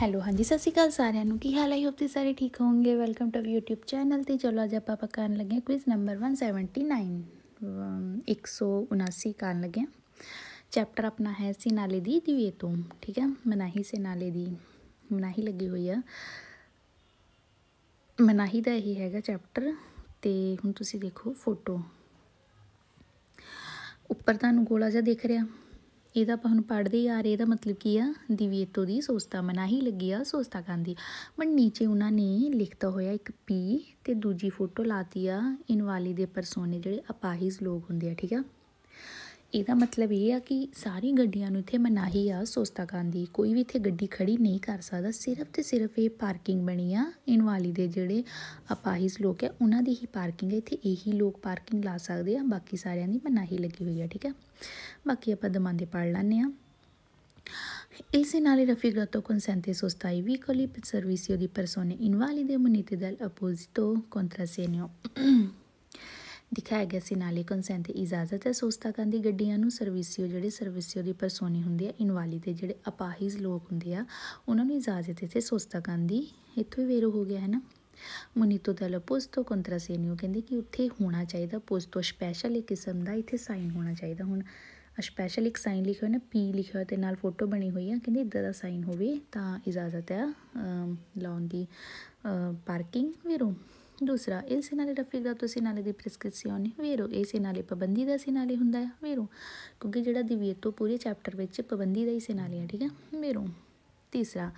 Hello ਹਾਂਜੀ ਸਤਿ ਸ਼੍ਰੀ ਅਕਾਲ ਸਾਰਿਆਂ ਨੂੰ ਕੀ ਹਾਲ ਹੈ ਹੋਪ ਤੁਸੀਂ ਸਾਰੇ ਠੀਕ ਹੋਵੋਗੇ ਵੈਲਕਮ ਟੂ YouTube ਚੈਨਲ ਤੇ ਚਲੋ ਅੱਜ ਆਪਾਂ ਕਰਨ ਲੱਗੇ ਕੁਇਜ਼ ਨੰਬਰ 179 179 ਕਰਨ ਲੱਗੇ ਚੈਪਟਰ ਆਪਣਾ ਹੈ ਸਿਨਾਲੇ ਦੀ ਦੀਵੇ ਤੋਂ ਠੀਕ ਹੈ ਮਨਾਹੀ ਸਿਨਾਲੇ ਦੀ ਮਨਾਹੀ ਲੱਗੀ ਹੋਈ ਆ ਮਨਾਹੀ ਦਾ ਇਹ ਹੈਗਾ ਚੈਪਟਰ ਤੇ ਹੁਣ ਤੁਸੀਂ ਦੇਖੋ ਫੋਟੋ ਉੱਪਰ ਤੁਹਾਨੂੰ ਗੋਲਾ ਜਿਹਾ ਦਿਖ ਰਿਹਾ ਇਹ ਆਪਾਂ ਹੁਣ ਪੜਦੇ ਆ ਰਹੇ ਇਹਦਾ ਮਤਲਬ ਕੀ ਆ ਦਿਵੇਤੋ ਦੀ ਸੋਸਤਾ ਮਨਾਹੀ ਲੱਗੀ ਆ ਸੋਸਤਾ ਗਾਂਦੀ ਮਨ ਨੀਚੇ ਉਹਨਾਂ ਨੇ ਲਿਖਤਾ ਹੋਇਆ ਇੱਕ ਪੀ ਤੇ ਦੂਜੀ ਫੋਟੋ ਲਾਤੀ ਆ ਇਨਵਾਲੀ ਦੇ ਪਰਸੋਨੇ ਜਿਹੜੇ ਅਪਾਹਿਜ ਲੋਕ ਹੁੰਦੇ ਆ ਠੀਕ ਆ ਇਹਦਾ ਮਤਲਬ ਇਹ ਆ ਕਿ ਸਾਰੀ ਗੱਡੀਆਂ ਨੂੰ ਇੱਥੇ ਮਨਾਹੀ ਆ ਸੋਸਤਾ ਗਾਂਧੀ ਕੋਈ ਵੀ ਇੱਥੇ ਗੱਡੀ ਖੜੀ ਨਹੀਂ ਕਰ ਸਕਦਾ ਸਿਰਫ ਤੇ ਸਿਰਫ ਇਹ ਪਾਰਕਿੰਗ ਬਣੀ ਆ ਇਨਵਾਲੀ ਦੇ ਜਿਹੜੇ ਅਪਾਹਿਜ ਲੋਕ ਹੈ ਉਹਨਾਂ ਦੀ ਹੀ ਪਾਰਕਿੰਗ ਹੈ ਇੱਥੇ ਇਹੀ ਲੋਕ ਪਾਰਕਿੰਗ ਲਾ ਸਕਦੇ ਆ ਬਾਕੀ ਸਾਰਿਆਂ ਦੀ ਮਨਾਹੀ ਲੱਗੀ ਹੋਈ ਆ ਠੀਕ ਹੈ ਬਾਕੀ ਆਪਾਂ ਦਮਾਂਦੇ ਪੜ ਲੈਣੇ ਆ Il segnale raffigurato consente sosta ai veicoli per servizio di persone invalide munite dell'apposito contrassegno. ਦਿਖਾਇਆ ਗਿਆ ਸੀ ਨਾਲੇ ਕੰਸੈਂਟ ਇਜਾਜ਼ਤ ਹੈ ਸੋਸਤਾ ਕੰਦੀ ਦੀ ਗੱਡੀਆਂ ਨੂੰ ਸਰਵਿਸਿਓ ਜਿਹੜੇ ਸਰਵਿਸਿਓ ਦੀ ਪਰਸੋਨੀ ਹੁੰਦੀ ਹੈ ਇਨਵਾਲੀ ਤੇ ਜਿਹੜੇ ਅਪਾਹਿਜ ਲੋਕ ਹੁੰਦੇ ਆ ਉਹਨਾਂ ਨੂੰ ਇਜਾਜ਼ਤ ਇੱਥੇ ਸੋਸਤਾ ਦੀ ਇੱਥੋਂ ਹੀ ਵੇਰੋ ਹੋ ਗਿਆ ਹੈ ਨਾ ਮੁਨੀਤੋ ਦਲ ਪੋਸਟੋ ਕੰਟਰਾਸੇਨੀਓ ਕਹਿੰਦੇ ਕਿ ਉੱਥੇ ਹੋਣਾ ਚਾਹੀਦਾ ਪੋਸਤੋ ਸਪੈਸ਼ਲ ਇੱਕ ਕਿਸਮ ਦਾ ਇੱਥੇ ਸਾਈਨ ਹੋਣਾ ਚਾਹੀਦਾ ਹੁਣ ਸਪੈਸ਼ਲ ਇੱਕ ਸਾਈਨ ਲਿਖਿਆ ਹੋਇਆ ਨਾ ਪੀ ਲਿਖਿਆ ਹੋਇਆ ਤੇ ਨਾਲ ਫੋਟੋ ਬਣੀ ਹੋਈ ਆ ਕਹਿੰਦੇ ਇਦਾਂ ਦਾ ਸਾਈਨ ਹੋਵੇ ਤਾਂ ਇਜਾਜ਼ਤ ਹੈ ਲਾਉਣ ਦੀ ਪਾਰਕਿੰਗ ਵੇਰੋ ਦੂਸਰਾ ਇਹ ਸਿਨਾਲੇ ਰਫੀਕ ਦਾ ਤੋਂ ਸਿਨਾਲੇ ਦੀ ਪ੍ਰੈਸਕ੍ਰਿਪਸ਼ਨ ਵੇਰੋ ਇਹ ਸਿਨਾਲੇ ਪਾਬੰਦੀ ਦਾ ਸਿਨਾਲੇ ਹੁੰਦਾ ਹੈ ਵੇਰੋ ਕਿਉਂਕਿ ਜਿਹੜਾ ਦਿਵੀਰ ਤੋਂ ਪੂਰੇ ਚੈਪਟਰ ਵਿੱਚ ਪਾਬੰਦੀ ਦਾ ਹੀ ਸਿਨਾਲੇ ਹੈ ਠੀਕ ਹੈ ਵੇਰੋ ਤੀਸਰਾ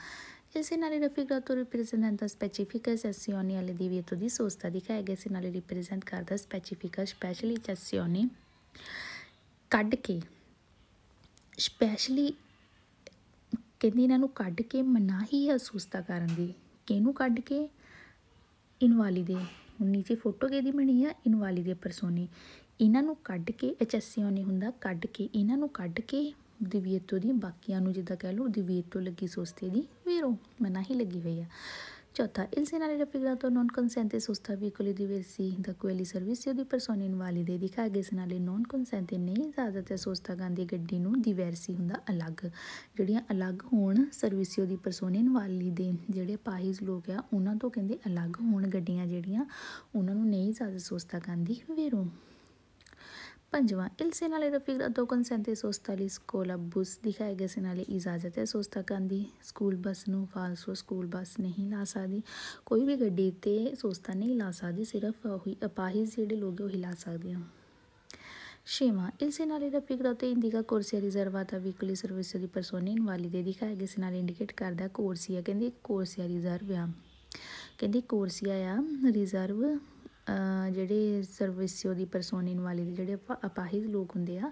ਇਸੇ ਨਾਲ ਰਫੀਕ ਦਾ ਤੋਂ ਰਿਪਰੈਜ਼ੈਂਟ ਦਾ ਸਪੈਸੀਫਿਕ ਯਾ ਵਾਲੇ ਦੀ ਵੇਤੋ ਦੀ ਸੋਸਤਾ ਦਿਖਾਇਆ ਗਿਆ ਸਿਨਾਲੇ ਨਾਲੇ ਰਿਪਰੈਜ਼ੈਂਟ ਕਰਦਾ ਸਪੈਸੀਫਿਕ ਸਪੈਸ਼ਲੀ ਸੈਸੀਓਨੀ ਕੱਢ ਕੇ ਸਪੈਸ਼ਲੀ ਕਹਿੰਦੀ ਇਹਨਾਂ ਨੂੰ ਕੱਢ ਕੇ ਮਨਾਹੀ ਹੈ ਸੋਸਤਾ ਕਰਨ ਦੀ ਕਿਹਨੂੰ ਕੱਢ ਕੇ ਇਨਵਾਲਿਦੇ ਹੁਣ ਨੀਚੇ ਫੋਟੋ ਕਿਹਦੀ ਬਣੀ ਆ ਇਨਵਾਲਿਦੇ ਪਰਸੋਨੀ ਇਹਨਾਂ ਨੂੰ ਕੱਢ ਕੇ ਐਚਐਸਸੀਓ ਨਹੀਂ ਹੁੰਦਾ ਕੱਢ ਕੇ ਇਹਨਾਂ ਨੂੰ ਕੱਢ ਕੇ ਤੋਂ ਦੀ ਬਾਕੀਆਂ ਨੂੰ ਜਿੱਦਾਂ ਕਹਿ ਲਓ ਤੋਂ ਲੱਗੀ ਸੋਸਤੇ ਦੀ ਵੀਰੋ ਮਨਾਹੀ ਲੱਗੀ ਹੋਈ ਆ ਚੌਥਾ ਇਲਸੇਨਾ ਨੇ ਰਫੀਗਰਾ ਤੋਂ ਨੌਨ ਕਨਸੈਂਟੇ ਸੁਸਤਾ ਵੀਕੁਲੀ ਦੀ ਵੇਸੀ ਦਾ ਕੁਐਲੀ ਸਰਵਿਸ ਯੋ ਦੀ ਪਰਸਨ ਇਨਵਾਲੀ ਦੇ ਦਿਖਾ ਗਏ ਸਨ ਨਾਲੇ ਨੌਨ ਕਨਸੈਂਟੇ ਨਹੀਂ ਜਾਦਾ ਤੇ ਸੁਸਤਾ ਗਾਂਦੀ ਗੱਡੀ ਨੂੰ ਦੀ ਵੇਸੀ ਹੁੰਦਾ ਅਲੱਗ ਜਿਹੜੀਆਂ ਅਲੱਗ ਹੋਣ ਸਰਵਿਸਿਓ ਦੀ ਪਰਸਨ ਵਾਲੀ ਦੇ ਜਿਹੜੇ ਪਾਹਿਜ਼ ਲੋਕ ਆ ਉਹਨਾਂ ਤੋਂ ਕਹਿੰਦੇ ਅਲੱਗ ਹੋਣ ਗੱਡੀਆਂ ਜਿਹੜੀਆਂ ਉਹਨਾਂ ਨੂੰ ਨਹੀਂ ਜਾਦਾ ਸੁਸਤਾ ਗਾਂਦੀ ਵੇਰੋ पंजवा इल सेनाले रफीक अदोकन सैंतीस सौ ਸਕੂਲ ਬੱਸ ਦਿਖਾਏ ਗਏ गए सेनाले ਇਜਾਜ਼ਤ ਹੈ ਸੋਸਤਾ ਕੰਦੀ ਸਕੂਲ ਬੱਸ ਨੂੰ ਫਾਲਸੋ ਸਕੂਲ ਬੱਸ ਨਹੀਂ ਲਾ ਸਕਦੀ ਕੋਈ ਵੀ ਗੱਡੀ ਤੇ ਸੋਸਤਾ ਨਹੀਂ ਲਾ ਸਕਦੀ ਸਿਰਫ ਉਹੀ ਅਪਾਹਿਜ ਜਿਹੜੇ ਲੋਕ ਉਹ ਹਿਲਾ ਸਕਦੇ ਆ ਛੇਵਾਂ ਇਸ ਨਾਲੇ ਦਾ ਫਿਕਰ ਤੇ ਇੰਡੀਕਾ ਕੋਰਸੀਆ ਦਾ ਵੀਕਲੀ ਸਰਵਿਸ ਦੀ ਪਰਸੋਨੀ ਦੇ ਦਿਖਾਇਆ ਗਿਆ ਇਸ ਨਾਲ ਇੰਡੀਕੇਟ ਕਰਦਾ ਕੋਰਸੀਆ ਕਹਿੰਦੀ ਕੋਰਸੀਆ ਰਿਜ਼ਰਵ ਆ ਕਹਿੰਦੀ ਕੋਰਸੀਆ ਆ ਰਿਜ਼ਰਵ ਜਿਹੜੇ ਸਰਵਿਸਿਓ ਦੀ ਪਰਸੋਨ ਇਨ ਵਾਲੇ ਦੇ ਜਿਹੜੇ ਅਪਾਹਿਜ ਲੋਕ ਹੁੰਦੇ ਆ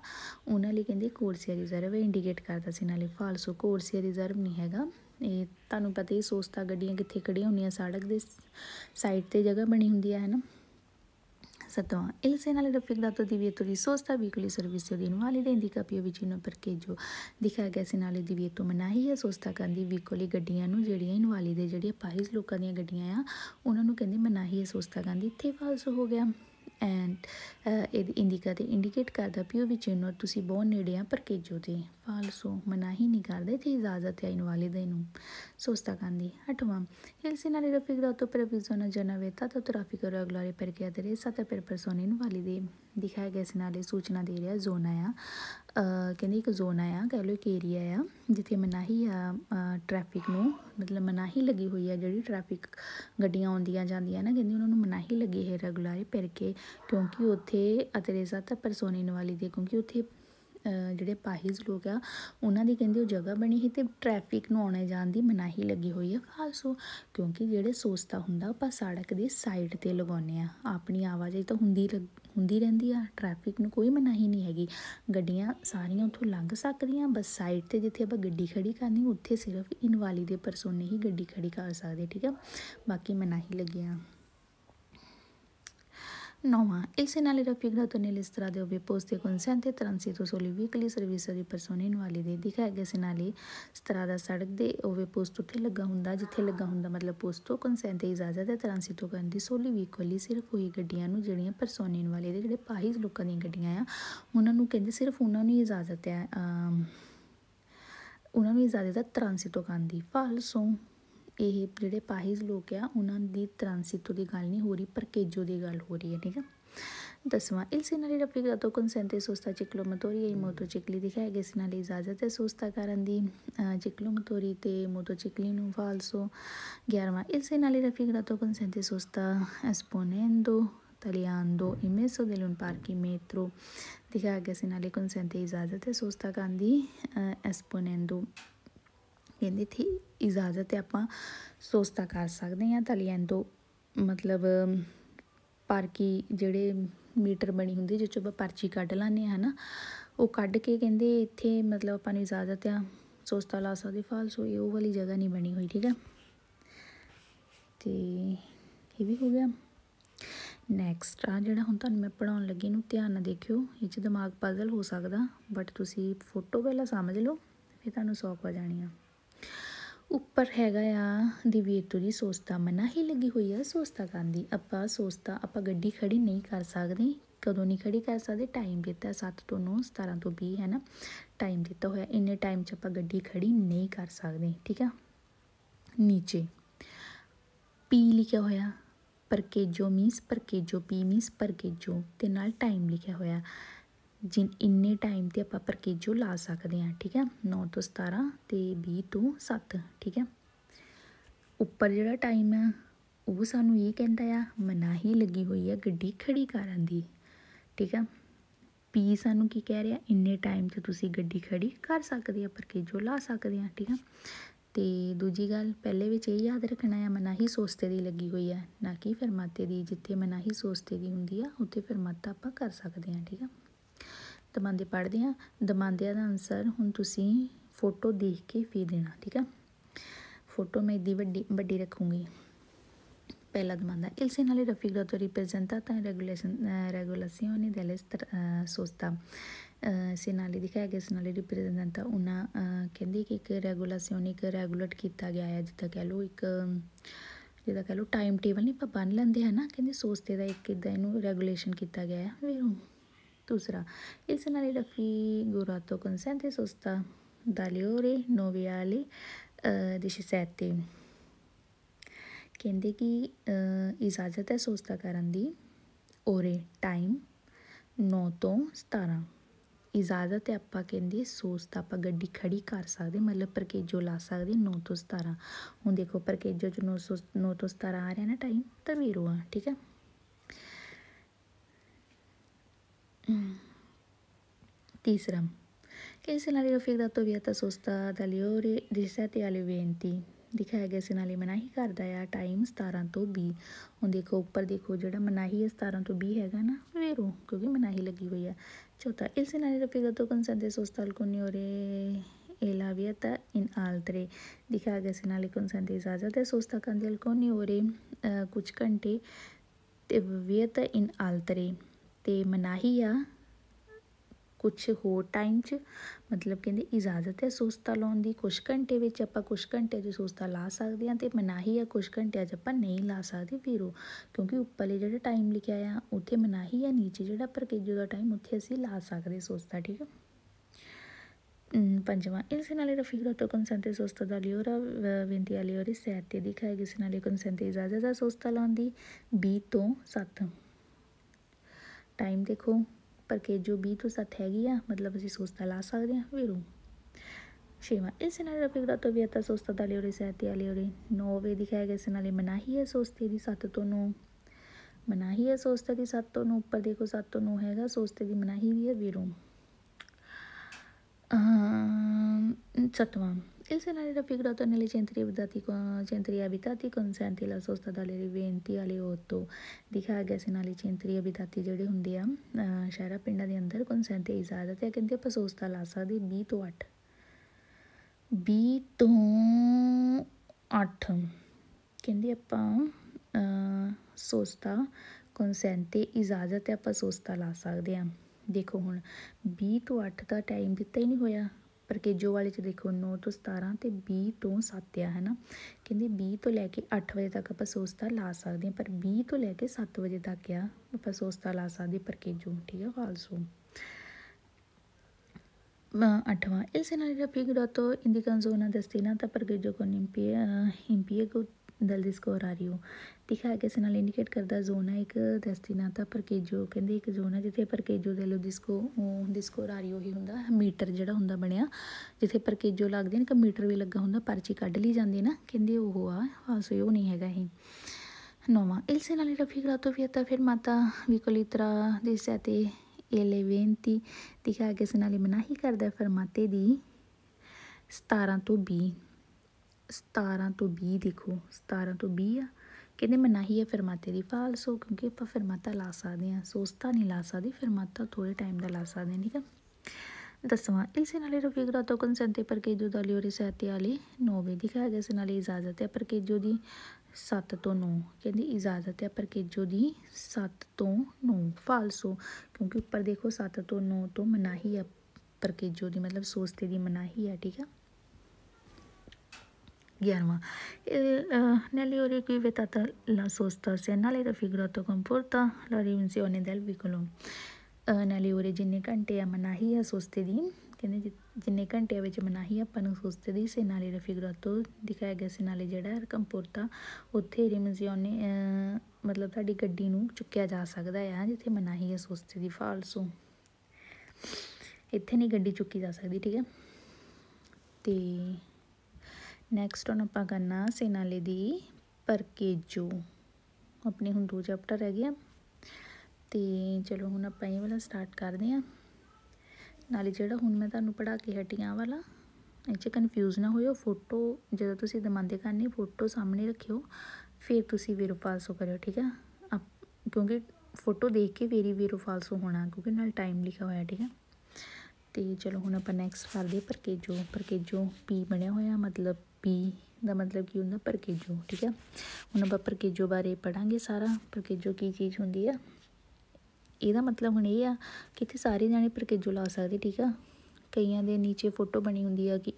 ਉਹਨਾਂ ਲਈ ਕਹਿੰਦੇ ਕੋਰਸੀਆ ਰਿਜ਼ਰਵ ਇੰਡੀਕੇਟ ਕਰਦਾ ਸੀ ਨਾਲੇ ਫਾਲਸੋ ਕੋਰਸੀਆ ਰਿਜ਼ਰਵ ਨਹੀਂ ਹੈਗਾ ਇਹ ਤੁਹਾਨੂੰ ਪਤਾ ਹੀ ਸੋਸਤਾ ਗੱਡੀਆਂ ਕਿੱਥੇ ਖੜੀਆਂ ਹੁੰਦੀਆਂ ਸੜਕ ਦੇ ਸਾਈਡ ਤੇ ਜਗ੍ਹਾ ਬਣੀ ਹੁੰਦੀ ਹੈ ਨਾ Satuan, el señal reflectado divieto di sosta vehículo servicio de invalida indica pio vicino perché ਜੋ ਦਿਖਾਇਆ ਗਿਆ ਸੀ ਨਾਲੇ ਦੀ ਵੇਤੂ ਮਨਾਹੀ ਹੈ ਸੋਸਤਾ ਕਹਿੰਦੀ ਵੀਕੋਲੀ ਗੱਡੀਆਂ ਨੂੰ ਜਿਹੜੀਆਂ ਇਨਵਾਲੀ ਦੇ ਜਿਹੜੀਆਂ ਪਾਈਸ ਲੋਕਾਂ ਦੀਆਂ ਗੱਡੀਆਂ ਆ ਉਹਨਾਂ ਨੂੰ ਕਹਿੰਦੀ ਮਨਾਹੀ ਹੈ ਸੋਸਤਾ ਕਹਿੰਦੀ ਇੱਥੇ ਫਾਲਸ ਹੋ ਗਿਆ ਐਂਡ ਇਹ ਇੰਡੀਕਾ ਤੇ ਇੰਡੀਕੇਟ ਕਰਦਾ ਪਿਓ ਵੀ ਚੇਨੋ ਤੁਸੀਂ ਬਹੁਤ ਨੇੜੇ ਆ ਪਰ ਕੇਜੋ ਦੇ ਫਾਲਸੋ ਮਨਾਹੀ ਨਹੀਂ ਕਰਦੇ ਤੇ ਇਜਾਜ਼ਤ ਹੈ ਇਨ ਵਾਲਿਦੇ ਨੂੰ ਸੋਸਤਾ ਕਾਂਦੀ ਹਿਲਸੀ ਨਾਲ ਰਫੀਕ ਦਾ ਤੋਂ ਪ੍ਰਵਿਜ਼ੋਨਾ ਜਨਵੇਤਾ ਤੋਂ ਟ੍ਰੈਫਿਕ ਔਰ ਅਗਲਾਰੇ ਪਰ ਕਿਆ ਦਰੇ ਸਤਾ ਪਰ ਪਰਸੋਨ ਇਨ ਵਾਲਿਦੇ ਦਿਖਾਇਆ ਗਿਆ ਸਿਨਾਰੇ ਸੂਚਨਾ ਦੇ ਰਿਹਾ ਜ਼ੋਨ ਆ ਕਹਿੰਦੇ ਇੱਕ ਜ਼ੋਨ ਆ ਕਹ ਲੋ ਇੱਕ ਏਰੀਆ ਆ ਜਿੱਥੇ ਮਨਾਹੀ ਆ ਟ੍ਰੈਫਿਕ ਨੂੰ ਮਤਲਬ ਮਨਾਹੀ ਲੱਗੀ ਹੋਈ ਆ ਜਿਹੜੀ ਟ੍ਰੈਫਿਕ ਗੱਡੀਆਂ ਆਉਂਦੀਆਂ ਜਾਂਦੀਆਂ ਨਾ ਕਹਿੰਦੇ ਉਹਨਾਂ ਨੂੰ ਮਨਾਹੀ ਲੱਗੀ ਹੈ ਰੈਗੂਲਰ ਪਰ ਕੇ ਕਿਉਂਕਿ ਉੱਥੇ ਅਤਰੇਜ਼ਾ ਤਾਂ ਪਰਸੋਨੀ ਵਾਲੀ ਦੇ ਕਿਉਂਕਿ ਉੱਥੇ ਜਿਹੜੇ ਪਾਹੀਜ਼ ਲੋਕ ਆ ਉਹਨਾਂ ਦੀ ਕਹਿੰਦੇ ਉਹ ਜਗ੍ਹਾ ਬਣੀ ਸੀ ਤੇ ਟ੍ਰੈਫਿਕ ਨੂੰ ਆਉਣੇ ਜਾਣ ਦੀ ਮਨਾਹੀ ਲੱਗੀ ਹੋਈ ਹੈ ਖਾਸੋ ਕਿਉਂਕਿ ਜਿਹੜੇ ਸੋਚਦਾ ਹੁੰਦਾ ਆਪਾਂ ਸੜਕ ਦੀ ਸਾਈਡ ਤੇ ਲਗਾਉਨੇ ਆ ਆਪਣੀ ਆਵਾਜਾਈ ਤਾਂ ਹੁੰਦੀ ਹੁੰਦੀ ਰਹਿੰਦੀ ਆ ਟ੍ਰੈਫਿਕ ਨੂੰ ਕੋਈ ਮਨਾਹੀ ਨਹੀਂ ਹੈਗੀ ਗੱਡੀਆਂ ਸਾਰੀਆਂ ਉੱਥੋਂ ਲੰਘ ਸਕਦੀਆਂ ਬਸ ਸਾਈਡ ਤੇ ਜਿੱਥੇ ਆਪਾਂ ਗੱਡੀ ਖੜੀ ਕਰਨੀ ਉੱਥੇ ਸਿਰਫ ਇਨਵਾਲੀ ਦੇ ਪਰਸੋਨੇ ਹੀ ਗੱਡੀ ਖੜੀ ਕਰ ਸਕਦੇ ਠੀਕ ਆ ਬਾਕੀ ਮਨਾਹੀ ਲੱਗੀਆਂ 9. El señalero en el estrado de obispos de consciente tránsito soli weekly service ਦੀ ਪਰਸੋਨਿਨ ਵਾਲੀ ਦੇ ਦਿਖਾਇਆ ਗਿਆ ਸਿਨਾਲੀ ਸਟਰਾਦਾ ਸੜਕ ਦੇ ਓਵੇ ਪੋਸਟ ਉੱਤੇ ਲੱਗਾ ਹੁੰਦਾ ਜਿੱਥੇ ਲੱਗਾ ਹੁੰਦਾ ਮਤਲਬ ਪੋਸਟ ਤੋਂ ਕੰਸੈਂਟ ਦੀ ਇਜਾਜ਼ਤ ਹੈ ਟ੍ਰਾਂਸਿਟੋ ਕਰਨ ਦੀ ਸੋਲੀ ਵੀਕਲੀ ਸਿਰਫ ਉਹੀ ਗੱਡੀਆਂ ਨੂੰ ਜਿਹੜੀਆਂ ਪਰਸੋਨਿਨ ਵਾਲੇ ਦੇ ਜਿਹੜੇ ਪਾਹੀਜ਼ ਲੋਕਾਂ ਦੀਆਂ ਗੱਡੀਆਂ ਆ ਉਹਨਾਂ ਨੂੰ ਕਹਿੰਦੇ ਸਿਰਫ ਉਹਨਾਂ ਨੂੰ ਇਜਾਜ਼ਤ ਹੈ ਉਹਨਾਂ ਨੂੰ ਇਜਾਜ਼ਤ ਹੈ ਟ੍ਰਾਂਸਿਟੋ ਕਰਨ ਦੀ ਫਾਲਸੋਂ ਇਹ ਜਿਹੜੇ ਪਾਹੀਜ਼ ਲੋਕ ਆ ਉਹਨਾਂ ਦੀ ਤਰਾਂਸੀਤੋ ਦੀ ਗੱਲ ਨਹੀਂ ਹੋ ਰਹੀ ਪਰ ਕੇਜੋ ਦੀ ਗੱਲ ਹੋ ਰਹੀ ਹੈ ਠੀਕ ਹੈ ਦਸਵਾਂ ਇਲ ਸਿਨਾਰੀ ਰਫਿਕ ਦਾ ਤੋਕਨ ਕੰਸੈਂਟੇ ਸੋਸਤਾ ਚਿਕਲੋ ਮਤੋਰੀ ਇਹ ਮੋਟੋ ਚਿਕਲੀ ਦਿਖਾਇਆ ਗਿਆ ਸੀ ਨਾਲ ਇਜਾਜ਼ਤ ਹੈ ਸੋਸਤਾ ਕਰਨ ਦੀ ਚਿਕਲੋ ਮਤੋਰੀ ਤੇ ਮੋਟੋ ਚਿਕਲੀ ਨੂੰ ਫਾਲਸੋ 11ਵਾਂ ਇਲ ਸਿਨਾਰੀ ਰਫਿਕ ਦਾ ਤੋਕਨ ਕੰਸੈਂਟੇ ਸੋਸਤਾ ਐਸਪੋਨੈਂਦੋ ਪਾਰਕੀ ਮੇਤਰੋ ਦਿਖਾਇਆ ਗਿਆ ਸੀ Gaga ਕੰਸੈਂਟੇ ਇਜਾਜ਼ਤ ਹੈ ਸੋਸਤਾ ਕਰਨ ਦੀ ਐਸਪੋਨੈਂਡੋ ਕਹਿੰਦੇ ਥੀ ਇਜਾਜ਼ਤ ਹੈ ਆਪਾਂ ਸੋਸਤਾ ਕਰ ਸਕਦੇ ਹਾਂ ਤਲਿਆਂਦੋ ਮਤਲਬ ਕੀ ਜਿਹੜੇ ਮੀਟਰ ਬਣੀ ਹੁੰਦੀ ਜਿਸ ਚੋਂ ਆਪਾਂ ਪਰਚੀ ਕੱਢ ਲਾਨੇ ਆ ਹਨਾ ਉਹ ਕੱਢ ਕੇ ਕਹਿੰਦੇ ਇੱਥੇ ਮਤਲਬ ਆਪਾਂ ਨੂੰ ਇਜਾਜ਼ਤ ਆ ਸੋਸਤਾ ਲਾ ਸਕਦੇ ਫਾਲਸੋ ਇਹ ਉਹ ਵਾਲੀ ਜਗ੍ਹਾ ਨਹੀਂ ਬਣੀ ਹੋਈ ਠੀਕ ਹੈ ਤੇ ਇਹ ਵੀ ਹੋ ਗਿਆ ਨੈਕਸਟ ਆ ਜਿਹੜਾ ਹੁਣ ਤੁਹਾਨੂੰ ਮੈਂ ਪੜਾਉਣ ਲੱਗੀ ਨੂੰ ਧਿਆਨ ਨਾਲ ਦੇਖਿਓ ਇਹ ਚ ਦਿਮਾਗ ਪਜ਼ਲ ਹੋ ਸਕਦਾ ਬਟ ਤੁਸੀਂ ਫੋਟੋ ਪਹਿਲਾਂ ਸਮਝ ਲਓ ਫਿਰ ਤੁਹਾਨੂੰ ਸੌਖ ਹੋ ਜਾਣੀ ਆ ਉੱਪਰ ਹੈਗਾ ਆ ਦੀ ਵੇਤੂ ਦੀ ਸੋਸਤਾ ਮਨਾ ਹੀ ਲੱਗੀ ਹੋਈ ਆ ਸੋਸਤਾ ਕਰਨ ਦੀ ਆਪਾਂ ਸੋਸਤਾ ਆਪਾਂ ਗੱਡੀ ਖੜੀ ਨਹੀਂ ਕਰ ਸਕਦੇ ਕਦੋਂ ਨਹੀਂ ਖੜੀ ਕਰ ਸਕਦੇ ਟਾਈਮ ਦਿੱਤਾ 7 ਤੋਂ 9 17 ਤੋਂ 20 ਹੈ ਨਾ ਟਾਈਮ ਦਿੱਤਾ ਹੋਇਆ ਇੰਨੇ ਟਾਈਮ 'ਚ ਆਪਾਂ ਗੱਡੀ ਖੜੀ ਨਹੀਂ ਕਰ ਸਕਦੇ ਠੀਕ ਆ ਨੀਚੇ ਪੀ ਲਿਖਿਆ ਹੋਇਆ ਪਰਕੇ ਜੋ ਮੀਸ ਪਰਕੇ ਜੋ ਪੀ ਮੀਸ ਪਰਕੇ ਜੋ ਤੇ ਨਾਲ ਟਾਈਮ ਲਿਖਿਆ ਹੋਇਆ ਜਿਨ ਇੰਨੇ ਟਾਈਮ ਤੇ ਆਪਾਂ ਪਰਕੇਜੋ ਲਾ ਸਕਦੇ ਆ ਠੀਕ ਹੈ 9 ਤੋਂ 17 ਤੇ 20 ਤੋਂ 7 ਠੀਕ ਹੈ ਉੱਪਰ ਜਿਹੜਾ ਟਾਈਮ ਹੈ ਉਹ ਸਾਨੂੰ ਇਹ ਕਹਿੰਦਾ ਆ ਮਨਾਹੀ ਲੱਗੀ ਹੋਈ ਹੈ ਗੱਡੀ ਖੜੀ ਕਰਨ ਦੀ ਠੀਕ ਹੈ ਪੀ ਸਾਨੂੰ ਕੀ ਕਹਿ ਰਿਹਾ ਇੰਨੇ ਟਾਈਮ ਤੇ ਤੁਸੀਂ ਗੱਡੀ ਖੜੀ ਕਰ ਸਕਦੇ ਆ ਪਰਕੇਜੋ ਲਾ ਸਕਦੇ ਆ ਠੀਕ ਹੈ ਤੇ ਦੂਜੀ ਗੱਲ ਪਹਿਲੇ ਵਿੱਚ ਇਹ ਯਾਦ ਰੱਖਣਾ ਹੈ ਮਨਾਹੀ ਸੋਸਤੇ ਦੀ ਲੱਗੀ ਹੋਈ ਹੈ ਨਾ ਕਿ ਫਰਮਾਤੇ ਦੀ ਜਿੱਥੇ ਮਨਾਹੀ ਸੋਸਤੇ ਦੀ ਹੁੰਦੀ ਆ ਉੱਥੇ ਫਰਮਾਤਾ ਆਪਾਂ ਕਰ ਸਕਦੇ ਆ ਠੀਕ ਆ ਦਮਾਂਦੇ ਪੜਦੇ ਆ ਦਮਾਂਦਿਆਂ ਦਾ ਆਨਸਰ ਹੁਣ ਤੁਸੀਂ ਫੋਟੋ ਦੇਖ ਕੇ ਫੀ ਦੇਣਾ ਠੀਕ ਆ ਫੋਟੋ ਮੈਂ ਇਦੀ ਵੱਡੀ ਵੱਡੀ ਰੱਖੂੰਗੀ ਪਹਿਲਾ ਦਮਾਂਦਾ el señale refrigerator ਤਾਂ regulation regulation regolazione delle sosta ਸਿਨਾਲੀ ਦਿਖਾਇਆ ਗਿਆ ਸਿਨਾਲੀ ਰਿਪਰੈਜ਼ੈਂਟਾ ਉਹਨਾਂ ਕਹਿੰਦੇ ਕਿ ਇੱਕ ਰੈਗੂਲੇਸ਼ਨ ਇੱਕ ਰੈਗੂਲੇਟ ਕੀਤਾ ਗਿਆ ਹੈ ਜਿੱਦਾਂ ਕਹਿ ਲਓ ਇੱਕ ਜਿਹਦਾ ਕਹਿ ਲੋ ਟਾਈਮ ਟੇਬਲ ਨਹੀਂ ਆਪਾਂ ਬੰਨ ਲੈਂਦੇ ਹਨਾ ਕਹਿੰਦੇ ਸੋਸਤੇ ਦਾ ਇੱਕ ਇਦਾਂ ਇਹਨੂੰ ਰੈਗੂਲੇਸ਼ਨ ਕੀਤਾ ਗਿਆ ਹੈ ਫਿਰ ਦੂਸਰਾ ਇਸ ਨਾਲ ਜਿਹੜਾ figurato ਤੋਂ ਕੰਸੈਂਟੇ dalle ਦਾਲਿਓਰੇ ਨੋਵਿਆਲੀ alle 17 ਕਹਿੰਦੇ ਕਿ ਇਜਾਜ਼ਤ ਹੈ ਸੋਸਤਾ ਕਰਨ ਦੀ ਔਰੇ ਟਾਈਮ 9 ਤੋਂ 17 ਇਜਾਜ਼ਤ ਹੈ ਆਪਾਂ ਕਹਿੰਦੇ ਸੋਸਤਾ ਆਪਾਂ ਗੱਡੀ ਖੜੀ ਕਰ ਸਕਦੇ ਮਤਲਬ ਪਰਕੇਜੋ ਲਾ ਸਕਦੇ 9 ਤੋਂ 17 ਹੁਣ ਦੇਖੋ ਪਰਕੇਜੋ ਚ 9 ਤੋਂ 17 ਆ ਰਿਹਾ ਨਾ ਟਾਈਮ ਤਾਂ ਆ ਠੀਕ ਹੈ ਤੀਸਰਾ ¿Qué dice la ਦਾ ਤੋ Tobiata ਸੋਸਤਾ Daliore 17 al 20? ਦਿਖਾਇਆ ਗਿਆ ਸੀ ਮਨਾਹੀ ਕਰਦਾ ਆ ਟਾਈਮ 17 ਤੋਂ 20 ਹੁਣ ਦੇਖੋ ਉੱਪਰ ਦੇਖੋ ਜਿਹੜਾ ਮਨਾਹੀ ਹੈ 17 ਤੋਂ 20 ਹੈਗਾ ਨਾ ਵੇਰੋ ਕਿਉਂਕਿ ਮਨਾਹੀ ਲੱਗੀ ਹੋਈ ਹੈ ਚੌਥਾ ਇਸ ਨਾਲੇ ਰਫੀਗਾ ਤੋਂ ਕਨਸੰਦੇ ਸੋਸਤਾਲ ਕੋ ਨਿਓਰੇ ela vieta ਇਨ ਆਲਤਰੇ ਦਿਖਾਇਆ ਗਿਆ ਸੀ ਨਾਲੇ ਕਨਸੰਦ ਦੀ ਇਜਾਜ਼ਤ ਹੈ ਸੋਸਤਾ ਕੰਦੇਲ ਕੋ ਨਿਓਰੇ ਕੁਝ ਘੰਟੇ ਤੇ ਵਿਅਤ ਇਨ ਆਲਤਰੇ ਤੇ ਮਨਾਹੀ ਆ ਕੁਝ ਹੋਰ ਟਾਈਮ 'ਚ ਮਤਲਬ ਕਹਿੰਦੇ ਇਜਾਜ਼ਤ ਹੈ ਸੁਸਤਾ ਲਾਉਣ ਦੀ ਕੁਝ ਘੰਟੇ ਵਿੱਚ ਆਪਾਂ ਕੁਝ ਘੰਟੇ ਦੀ ਸੁਸਤਾ ਲਾ ਸਕਦੇ ਹਾਂ ਤੇ ਮਨਾਹੀ ਆ ਕੁਝ ਘੰਟਿਆਂ 'ਚ ਆਪਾਂ ਨਹੀਂ ਲਾ ਸਕਦੇ ਵੀਰੋ ਕਿਉਂਕਿ ਉੱਪਰਲੇ ਜਿਹੜਾ ਟਾਈਮ ਲਿਖਿਆ ਆ ਉੱਥੇ ਮਨਾਹੀ ਆ ਨੀਚੇ ਜਿਹੜਾ ਪ੍ਰਕਿਰਿਆ ਦਾ ਟਾਈਮ ਉੱਥੇ ਅਸੀਂ ਲਾ ਸਕਦੇ ਸੁਸਤਾ ਠੀਕ ਹੈ ਪੰਜਵਾਂ ਇਸ ਨਾਲੇ ਰਫੀਕ ਡਾਕਟਰ ਕਨਸੈਂਟ ਸੋਸਤਾ ਦਾ ਲਿਓਰਾ ਵਿੰਤੀਆ ਲਿਓਰੀ ਸੈਰ ਤੇ ਦਿਖਾਇਆ ਕਿਸ ਨਾਲੇ ਕੰਸੈਂਟ ਇਜਾਜ਼ਤ ਦਾ ਸੋਸਤਾ ਲਾਉਂਦੀ ਬੀ ਤੋਂ 7 ਟਾਈਮ ਦੇਖੋ ਪਰ ਕਿ ਜੋ 20 ਤੋਂ 7 ਹੈਗੀ ਆ ਮਤਲਬ ਅਸੀਂ ਸੋਸਤਾ ਲਾ ਸਕਦੇ ਆ ਵੀਰੂ ਛੇਵਾਂ ਇਸ ਨਾਲ ਰਫੀਕ ਦਾ ਤਾਂ ਸੋਸਤਾ ਦਾ ਲਿਓਰੇ ਸਹਤੇ ਆ ਲਿਓਰੇ 9 ਦਿਖਾਇਆ ਗਿਆ ਇਸ ਨਾਲੇ ਮਨਾਹੀ ਹੈ ਸੋਸਤੇ ਦੀ 7 ਤੋਂ 9 ਮਨਾਹੀ ਹੈ ਸੋਸਤੇ ਦੀ 7 ਤੋਂ 9 ਉੱਪਰ ਦੇਖੋ 7 ਤੋਂ 9 ਹੈਗਾ ਸੋਸਤੇ ਦੀ ਮਨਾਹੀ ਵੀ ਹੈ ਅਮ ਸਤਵਾਂ Ilsenari datornelle centri abitati consente la sosta dalle 20 alle 8 ਦਿਖਾਇਆ ਗਿਆ ਸੀ ਨਾਲੇ centri abitati ਜਿਹੜੇ ਹੁੰਦੇ ਆ ਸ਼ਹਿਰਾਂ ਪਿੰਡਾਂ ਦੇ ਅੰਦਰ consente ਇਜਾਜ਼ਤ ਹੈ ਕਹਿੰਦੇ ਆਪਾਂ ਸੋਸਤਾ ਲਾ ਸਕਦੇ 20 ਤੋਂ 8 20 ਤੋਂ 8 ਕਹਿੰਦੇ ਆਪਾਂ ਸੋਸਤਾ ਕੰਸੈਂਟ ਇਜਾਜ਼ਤ ਹੈ ਆਪਾਂ ਸੋਸਤਾ ਲਾ ਸਕਦੇ ਆ ਦੇਖੋ ਹੁਣ 20 ਤੋਂ 8 ਦਾ ਟਾਈਮ ਦਿੱਤਾ ਹੀ ਨਹੀਂ ਹੋਇਆ ਪਰਕੇਜੋ ਵਾਲੇ ਚ ਦੇਖੋ 9 ਤੋਂ 17 ਤੇ 20 ਤੋਂ 7 ਆ ਹਨਾ ਕਹਿੰਦੇ 20 ਤੋਂ ਲੈ ਕੇ 8 ਵਜੇ ਤੱਕ ਆਪਾਂ ਸੋਸਤਾ ਲਾ ਸਕਦੇ ਹਾਂ ਪਰ 20 ਤੋਂ ਲੈ ਕੇ 7 ਵਜੇ ਤੱਕ ਆ ਆਪਾਂ ਸੋਸਤਾ ਲਾ ਸਕਦੇ ਪਰਕੇਜੋ ਠੀਕ ਆ ਆਲਸੋ ਅੱਠਵਾਂ ਇਲ ਸਿਨਾਰੀ ਦਾ ਫਿਗੜਾ ਤੋਂ ਇੰਦੀ ਕੰਜ਼ੋਨਾ ਨਾ ਤਾਂ ਪਰਕੇਜੋ ਕੋ ਨਿੰਪੀਏ ਇੰਪੀਏ ਕੋ ਦਲਦੀ ਸਕੋਰ ਆਰ ਯੂ ਦਿਖਾਇਆ ਗਿਆ ਇਸ ਨਾਲ ਇੰਡੀਕੇਟ ਕਰਦਾ ਜ਼ੋਨ ਹੈ ਇੱਕ ਦਸਤੀਨਾਤਾ ਪਰਕੇਜੋ ਕਹਿੰਦੇ ਇੱਕ ਜ਼ੋਨ ਹੈ ਜਿੱਥੇ ਪਰਕੇਜੋ ਦੇ ਲੋ ਦਿਸਕੋ ਹੁੰਦੀ ਸਕੋਰ ਆਰ ਯੂ ਹੀ ਹੁੰਦਾ ਮੀਟਰ ਜਿਹੜਾ ਹੁੰਦਾ ਬਣਿਆ ਜਿੱਥੇ ਪਰਕੇਜੋ ਲੱਗਦੇ ਨੇ ਕਿ ਮੀਟਰ ਵੀ ਲੱਗਾ ਹੁੰਦਾ ਪਰਚੀ ਕੱਢ ਲਈ ਜਾਂਦੀ ਨਾ ਕਹਿੰਦੇ ਉਹ ਆ ਹਾਸੇ ਉਹ ਨਹੀਂ ਹੈਗਾ ਇਹ ਨੌਵਾਂ ਇਲਸੇ ਨਾਲ ਰਫੀਕ ਤੋਂ ਵੀ ਤਾਂ ਫਿਰ ਮਾਤਾ ਵਿਕੋਲਿਤਰਾ ਦੇ ਸਤੇ ਇਲੇਵੈਂਤੀ ਦਿਖਾਇਆ ਗਿਆ ਇਸ ਨਾਲ ਮਨਾਹੀ ਕਰਦਾ ਫਰਮਾਤੇ ਦੀ 17 ਤੋਂ 20 17 ਤੋਂ 20 ਦੇਖੋ 17 ਤੋਂ 20 ਆ ਕਹਿੰਦੇ ਮਨਾਹੀ ਹੈ ਫਰਮਾਤੇ ਦੀ ਫਾਲ ਸੋ ਕਿਉਂਕਿ ਆਪਾਂ ਫਰਮਾਤਾ ਲਾ ਸਕਦੇ ਹਾਂ ਸੋਸਤਾ ਨਹੀਂ ਲਾ ਸਕਦੇ ਫਰਮਾਤਾ ਥੋੜੇ ਟਾਈਮ ਦਾ ਲਾ ਸਕਦੇ ਠੀਕ ਆ ਦਸਵਾਂ ਇਸੇ ਨਾਲੇ ਰਫੀਕ ਰਾਤੋਂ ਕਨਸੈਂਟ ਪਰ ਜੋ ਦਾ ਹੋਰੀ ਸਹਤੇ ਵਾਲੀ 9 ਵੇ ਦਿਖਾਇਆ ਗਿਆ ਇਸ ਨਾਲੇ ਇਜਾਜ਼ਤ ਹੈ ਪਰ ਜੋ ਦੀ 7 ਤੋਂ 9 ਕਹਿੰਦੇ ਇਜਾਜ਼ਤ ਹੈ ਪਰ ਜੋ ਦੀ 7 ਤੋਂ 9 ਫਾਲਸੋ ਕਿਉਂਕਿ ਉੱਪਰ ਦੇਖੋ 7 ਤੋਂ 9 ਤੋਂ ਮਨਾਹੀ ਹੈ ਪਰ ਜੋ ਦੀ ਮਤਲਬ ਸੋਸਤੇ ਦੀ ਮਨਾਹੀ ਹੈ ਠੀਕ ਆ Ghiarma. El Nelliori cuive tatăl la sosta senale de figurată comporta la dimensione del viculum. Nelliori ginnecantea manahia sostedi, ginnecantea vece manahia panu sostedi senale de figurată, ਦਿਖਾਇਆ ਗਿਆ senale ਜਿਹੜਾ comporta ਉੱਥੇ dimensione ਮਤਲਬ ਤੁਹਾਡੀ ਗੱਡੀ ਨੂੰ ਚੁੱਕਿਆ ਜਾ ਸਕਦਾ ਹੈ ਜਿੱਥੇ ਮਨਾਹੀ ਸੋਸਤੇ ਦੀ ਫਾਲਸੂ ਇੱਥੇ ਨਹੀਂ ਗੱਡੀ ਚੁੱਕੀ ਜਾ ਸਕਦੀ ਠੀਕ ਹੈ ਤੇ ਨੈਕਸਟ ਹੁਣ ਆਪਾਂ ਕਰਨਾ ਸੇਨਾਲੇ ਦੀ ਪਰਕੇਜੋ ਆਪਣੇ ਹੁਣ ਦੋ ਚੈਪਟਰ ਰਹਿ ਗਏ ਆ ਤੇ ਚਲੋ ਹੁਣ ਆਪਾਂ ਇਹ ਵਾਲਾ ਸਟਾਰਟ ਕਰਦੇ ਆ ਨਾਲੇ ਜਿਹੜਾ ਹੁਣ ਮੈਂ ਤੁਹਾਨੂੰ ਪੜਾ ਕੇ ਹਟੀਆਂ ਵਾਲਾ ਇਹ ਚ ਕਨਫਿਊਜ਼ ਨਾ ਹੋਇਓ ਫੋਟੋ ਜਦੋਂ ਤੁਸੀਂ ਦਮਾਂਦੇ ਕਰਨੀ ਫੋਟੋ ਸਾਹਮਣੇ ਰੱਖਿਓ ਫਿਰ ਤੁਸੀਂ ਵੀਰੋ ਫਾਲਸੋ ਕਰਿਓ ਠੀਕ ਆ ਕਿਉਂਕਿ ਫੋਟੋ ਦੇਖ ਕੇ ਵੇਰੀ ਵੀਰੋ ਫਾਲਸੋ ਹੋਣਾ ਕਿਉਂਕਿ ਨਾਲ ਟਾਈਮ ਲਿਖਿਆ ਹੋਇਆ ਠੀਕ ਆ ਤੇ ਚਲੋ ਹੁਣ ਆਪਾਂ ਨੈਕਸਟ ਕਰਦੇ ਪਰਕੇਜੋ ਪਰਕੇਜੋ ਪੀ ਬਣਿਆ ਹੋਇਆ ਮਤਲਬ ਪੀ ਦਾ ਮਤਲਬ ਕੀ ਹੁੰਦਾ ਪਰਕੇਜੋ ਠੀਕ ਹੈ ਹੁਣ ਆਪਾਂ ਪਰਕੇਜੋ ਬਾਰੇ ਪੜਾਂਗੇ ਸਾਰਾ ਪਰਕੇਜੋ ਕੀ ਚੀਜ਼ ਹੁੰਦੀ ਆ ਇਹਦਾ ਮਤਲਬ ਹੁਣ ਇਹ ਆ ਕਿ ਇੱਥੇ ਸਾਰੇ ਜਾਣੇ ਪਰਕੇਜੋ ਲਾ ਸਕਦੇ ਠੀਕ ਆ ਕਈਆਂ ਦੇ ਨੀਚੇ ਫੋਟੋ ਬਣੀ ਹੁੰਦੀ ਆ ਕਿ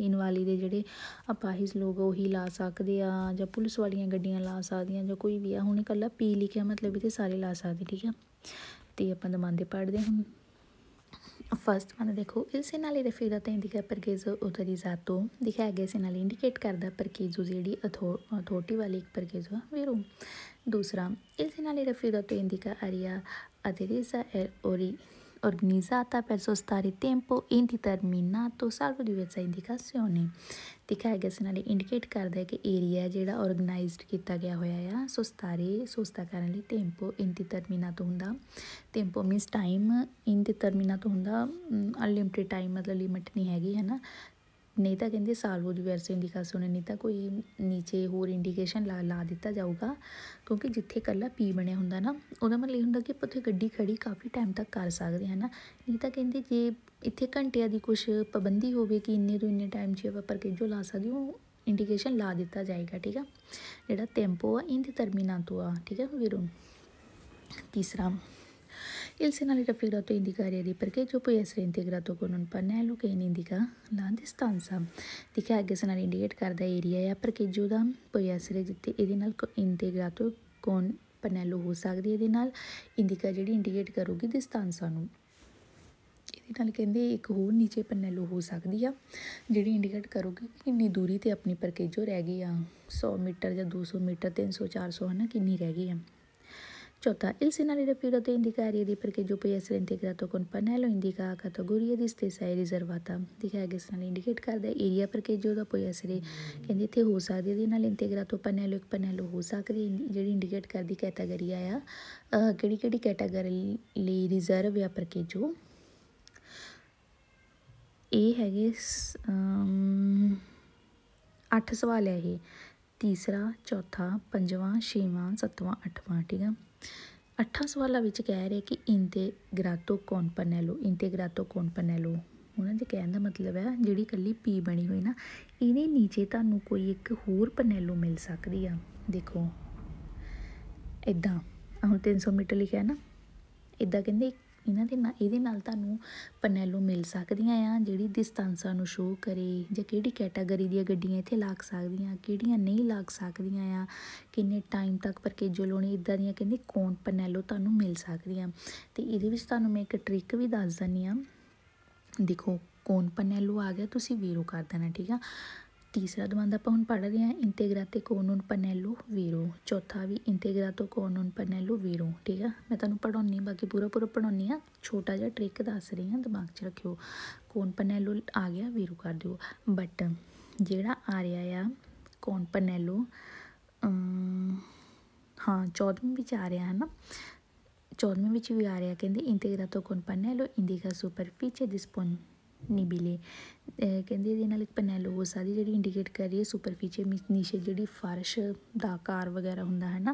ਇਨਵਾਲੀ ਦੇ ਜਿਹੜੇ ਅਪਾਹਿਜ ਲੋਕ ਉਹੀ ਲਾ ਸਕਦੇ ਆ ਜਾਂ ਪੁਲਿਸ ਵਾਲੀਆਂ ਗੱਡੀਆਂ ਲਾ ਸਕਦੀਆਂ ਜਾਂ ਕੋਈ ਵੀ ਆ ਹੁਣ ਇਕੱਲਾ ਪੀ ਲਿਖਿਆ ਮਤਲਬ ਇਹਦੇ ਸਾਰੇ ਲਾ ਸਕਦੇ ਠੀਕ ਆ ਤੇ ਆਪਾਂ ਦਮਾਂਦੇ ਪੜਦੇ ਹੁਣ ਫਸਟ ਵਨ ਦੇਖੋ ਇਸ ਨਾਲ ਹੀ ਰਿਫੀਰ ਤਾਂ ਇੰਡੀਕੇਟ ਪਰਗੇਜ਼ ਉਤਰੀਜ਼ਾਤੋ ਦਿਖਾਇਆ ਗਿਆ ਇਸ ਨਾਲ ਇੰਡੀਕੇਟ ਕਰਦਾ ਪਰਗੇਜ਼ੋ ਜਿਹੜੀ ਅਥੋਰਟੀ ਵਾਲੀ ਇੱਕ ਪਰਗੇਜ਼ੋ ਵੇਰੂ ਦੂਸਰਾ ਇਸ ਨਾਲ ਹੀ ਰਿਫੀਰ ਤਾਂ ਇੰਡੀਕਾ ਅਰੀਆ ਅਦਰੀਜ਼ਾ ਐਰ ਓਰੀ organizata per sostare tempo indeterminato salvo diversa indicazioni ਠੀਕ ਹੈ ਇਸ ਨਾਲ ਇੰਡੀਕੇਟ ਕਰਦਾ ਹੈ ਕਿ ਏਰੀਆ ਜਿਹੜਾ ਆਰਗੇਨਾਈਜ਼ਡ ਕੀਤਾ ਗਿਆ ਹੋਇਆ ਆ ਸੋ ਸਤਾਰੇ ਸੋਸਤਾ ਕਰਨ ਲਈ ਟੈਂਪੋ ਇਨਡਿਟਰਮੀਨਾਟੋ ਹੁੰਦਾ ਟੈਂਪੋ ਮੀਨਸ ਟਾਈਮ ਇਨਡਿਟਰਮੀਨਾਟੋ ਹੁੰਦਾ ਅਨਲਿਮਿਟਿਡ ਟਾਈਮ ਮਤਲਬ ਲਿਮਿਟ ਨਹੀਂ ਹੈਗੀ ਹੈ ਨਾ ਨਹੀਂ ਤਾਂ ਕਹਿੰਦੇ ਸਾਲਵੋ ਵੈਸੇ ਦੀ ਖਾਸ ਹੋਣੇ ਨਹੀਂ ਤਾਂ ਕੋਈ ਨੀਚੇ ਹੋਰ ਇੰਡੀਕੇਸ਼ਨ ਲਾ ਲਾ ਦਿੱਤਾ ਜਾਊਗਾ ਕਿਉਂਕਿ ਜਿੱਥੇ ਕੱਲਾ ਪੀ ਬਣਿਆ ਹੁੰਦਾ ਨਾ ਉਹਦਾ ਮਤਲਬ ਇਹ ਹੁੰਦਾ ਕਿ ਆਪਾਂ ਉੱਥੇ ਗੱਡੀ ਖੜੀ ਕਾਫੀ ਟਾਈਮ ਤੱਕ ਕਰ ਸਕਦੇ ਹਾਂ ਨਾ ਨਹੀਂ ਤਾਂ ਕਹਿੰਦੇ ਜੇ ਇੱਥੇ ਘੰਟਿਆਂ ਦੀ ਕੁਝ ਪਾਬੰਦੀ ਹੋਵੇ ਕਿ ਇੰਨੇ ਤੋਂ ਇੰਨੇ ਟਾਈਮ 'ਚ ਆਪਾਂ ਪਰਕੇਜੋ ਲਾ ਸਕਦੇ ਹੋ ਇੰਡੀਕੇਸ਼ਨ ਲਾ ਦਿੱਤਾ ਜਾਏਗਾ ਠੀਕ ਆ ਜਿਹੜਾ ਟੈਂਪੋ ਆ ਇਹਦੇ ਟਰਮੀਨਾਂ ਤੋਂ ਆ ਠੀਕ ਆ ਵੀਰੋ ਤੀਸਰਾ Ilsinalita figura tu indicaría di perché yo puede ser integrato con un pannello che indica la distanza. Dica che se indicate carda area ya perché yo da puede essere ਜਿੱਥੇ ਇਹਦੇ ਨਾਲ integrato con ਪਨੈਲੋ ਹੋ ਸਕਦੀ ਹੈ ਇਹਦੇ ਨਾਲ ਇੰਡੀਕਾ ਜਿਹੜੀ indicate ਕਰੂਗੀ ਡਿਸਟੈਂਸਾਂ ਨੂੰ ਇਹਦੇ ਨਾਲ ਕਹਿੰਦੇ ਇੱਕ ਹੋਰ ਨੀਚੇ ਪਨੈਲੋ ਹੋ ਸਕਦੀ ਆ ਜਿਹੜੀ ਇੰਡੀਕੇਟ ਕਰੂਗੀ ਕਿੰਨੀ ਦੂਰੀ ਤੇ ਆਪਣੀ ਪਰਕੇਜੋ ਰਹਿ ਗਈ ਆ 100 ਮੀਟਰ ਜਾਂ 200 ਮੀਟਰ 300 400 ਹਨਾ ਕਿੰਨੀ ਰਹਿ ਗਈ ਆ Contoh, il scenario rifiutato indica aree perché dopo essere integrato con pannello indica categoria di stessa e è riservata. ਦਿਖਾਇਆ ਗਿਆ ਨਾਲ ਇੰਡੀਕੇਟ ਕਰਦਾ ਏਰੀਆ perché ਜੋ ਦਾ ਕੋਈ ਅਸਰੇ ਕਹਿੰਦੇ ਇੱਥੇ ਹੋ ਸਕਦੀ ਇਹਦੇ ਨਾਲ ਇੰਟੀਗ੍ਰੇਟੋ ਪਨੈਲੋ ਇੱਕ ਪਨੈਲੋ ਹੋ ਸਕਦੀ ਜਿਹੜੀ ਇੰਡੀਕੇਟ ਕਰਦੀ ਕੈਟਾਗਰੀ ਆ ਕਿਹੜੀ ਕਿਹੜੀ ਕੈਟਾਗਰੀ ਲਈ ਰਿਜ਼ਰਵ ਆ perché ਜੋ ਇਹ ਹੈਗੇ 8 ਸਵਾਲ ਹੈ ਇਹ ਤੀਸਰਾ ਚੌਥਾ ਪੰਜਵਾਂ ਛੇਵਾਂ ਸੱਤਵਾਂ ਅੱਠਵਾਂ ਠੀਕ ਆ ਸਵਾਲਾਂ ਵਿੱਚ ਕਹਿ ਰਹੇ ਕਿ ਇੰਤੇ ਗ੍ਰਾਤੋ ਕੌਣ ਪਨੈਲੋ ਇੰਤੇ ਗ੍ਰਾਤੋ ਕੌਣ ਪਨੈਲੋ ਉਹਨਾਂ ਦੇ ਕਹਿਣ ਦਾ ਮਤਲਬ ਹੈ ਜਿਹੜੀ ਕੱਲੀ ਪੀ ਬਣੀ ਹੋਈ ਨਾ ਇਹਦੇ ਨੀਚੇ ਤੁਹਾਨੂੰ ਕੋਈ ਇੱਕ ਹੋਰ ਪਨੈਲੋ ਮਿਲ ਸਕਦੀ ਆ ਦੇਖੋ ਇਦਾਂ ਹੁਣ 300 ਮੀਟਰ ਲਿਖਿਆ ਨਾ ਇਦਾਂ ਕਹਿੰਦੇ ਇਹਨਾਂ ਦੇ ਨਾਲ ਇਹਦੇ ਨਾਲ ਤੁਹਾਨੂੰ ਪਨੈਲੋ ਮਿਲ ਸਕਦੀਆਂ ਆ ਜਿਹੜੀ ਡਿਸਟੈਂਸਾਂ ਨੂੰ ਸ਼ੋਅ ਕਰੇ ਜਾਂ ਕਿਹੜੀ ਕੈਟਾਗਰੀ ਦੀਆਂ ਗੱਡੀਆਂ ਇੱਥੇ ਲੱਗ ਸਕਦੀਆਂ ਕਿਹੜੀਆਂ ਨਹੀਂ ਲੱਗ ਸਕਦੀਆਂ ਆ ਕਿੰਨੇ ਟਾਈਮ ਤੱਕ ਜੋ ਲੋਣੀ ਇਦਾਂ ਦੀਆਂ ਕਹਿੰਦੇ ਕੌਣ ਪਨੈਲੋ ਤੁਹਾਨੂੰ ਮਿਲ ਸਕਦੀਆਂ ਤੇ ਇਹਦੇ ਵਿੱਚ ਤੁਹਾਨੂੰ ਮੈਂ ਇੱਕ ਟ੍ਰਿਕ ਵੀ ਦੱਸ ਦਿੰਨੀ ਆ ਦੇਖੋ ਕੌਣ ਪਨੈਲੋ ਆ ਗਿਆ ਤੁਸੀਂ ਵੀਰੋ ਕਰ ਦੇਣਾ ਠੀਕ ਆ ਤੀਸਰਾ ਦਵਾਂਦ ਆਪਾਂ ਹੁਣ ਪੜ੍ਹ ਰਹੇ ਹਾਂ ਇੰਟੇਗਰਾ ਤੇ ਨੂੰ ਪਨੈਲੋ ਵੀਰੋ ਚੌਥਾ ਵੀ ਇੰਟੇਗਰਾ ਤੋਂ ਨੂੰ ਪਨੈਲੋ ਵੀਰੋ ਠੀਕ ਆ ਮੈਂ ਤੁਹਾਨੂੰ ਪੜਾਉਣੀ ਬਾਕੀ ਪੂਰਾ ਪੂਰਾ ਪੜਾਉਣੀ ਆ ਛੋਟਾ ਜਿਹਾ ਟ੍ਰਿਕ ਦੱਸ ਰਹੀ ਹਾਂ ਦਿਮਾਗ 'ਚ ਰੱਖਿਓ ਕੋਨ ਪਨੈਲੋ ਆ ਗਿਆ ਵੀਰੋ ਕਰ ਦਿਓ ਬਟ ਜਿਹੜਾ ਆ ਰਿਹਾ ਆ ਕੋਨ ਪਨੈਲੋ ਹਾਂ 14ਵੇਂ ਵਿੱਚ ਆ ਰਿਹਾ ਹੈ ਨਾ 14ਵੇਂ ਵਿੱਚ ਵੀ ਆ ਰਿਹਾ ਕਹਿੰਦੇ ਇੰਟੇਗਰਾ ਤੋਂ ਕੋਨ ਪਨੈਲੋ ਇੰਡੀਕਾ ਸੁਪਰਫੀਚੇ ਡਿਸਪੋਨ ਨਿਬਿਲੇ ਕਹਿੰਦੇ ਇਹਦੇ ਨਾਲ ਇੱਕ ਪੈਨੈਲੋਸ ਆ ਦੀ ਜਿਹੜੀ ਇੰਡੀਕੇਟ ਕਰ ਰਹੀ ਹੈ ਸੁਪਰਫੀਸ਼ੀਅਲ ਨੀਸ਼ੇ ਜਿਹੜੀ ਫਰਸ਼ ਦਾ ਆਕਾਰ ਵਗੈਰਾ ਹੁੰਦਾ ਹੈ ਨਾ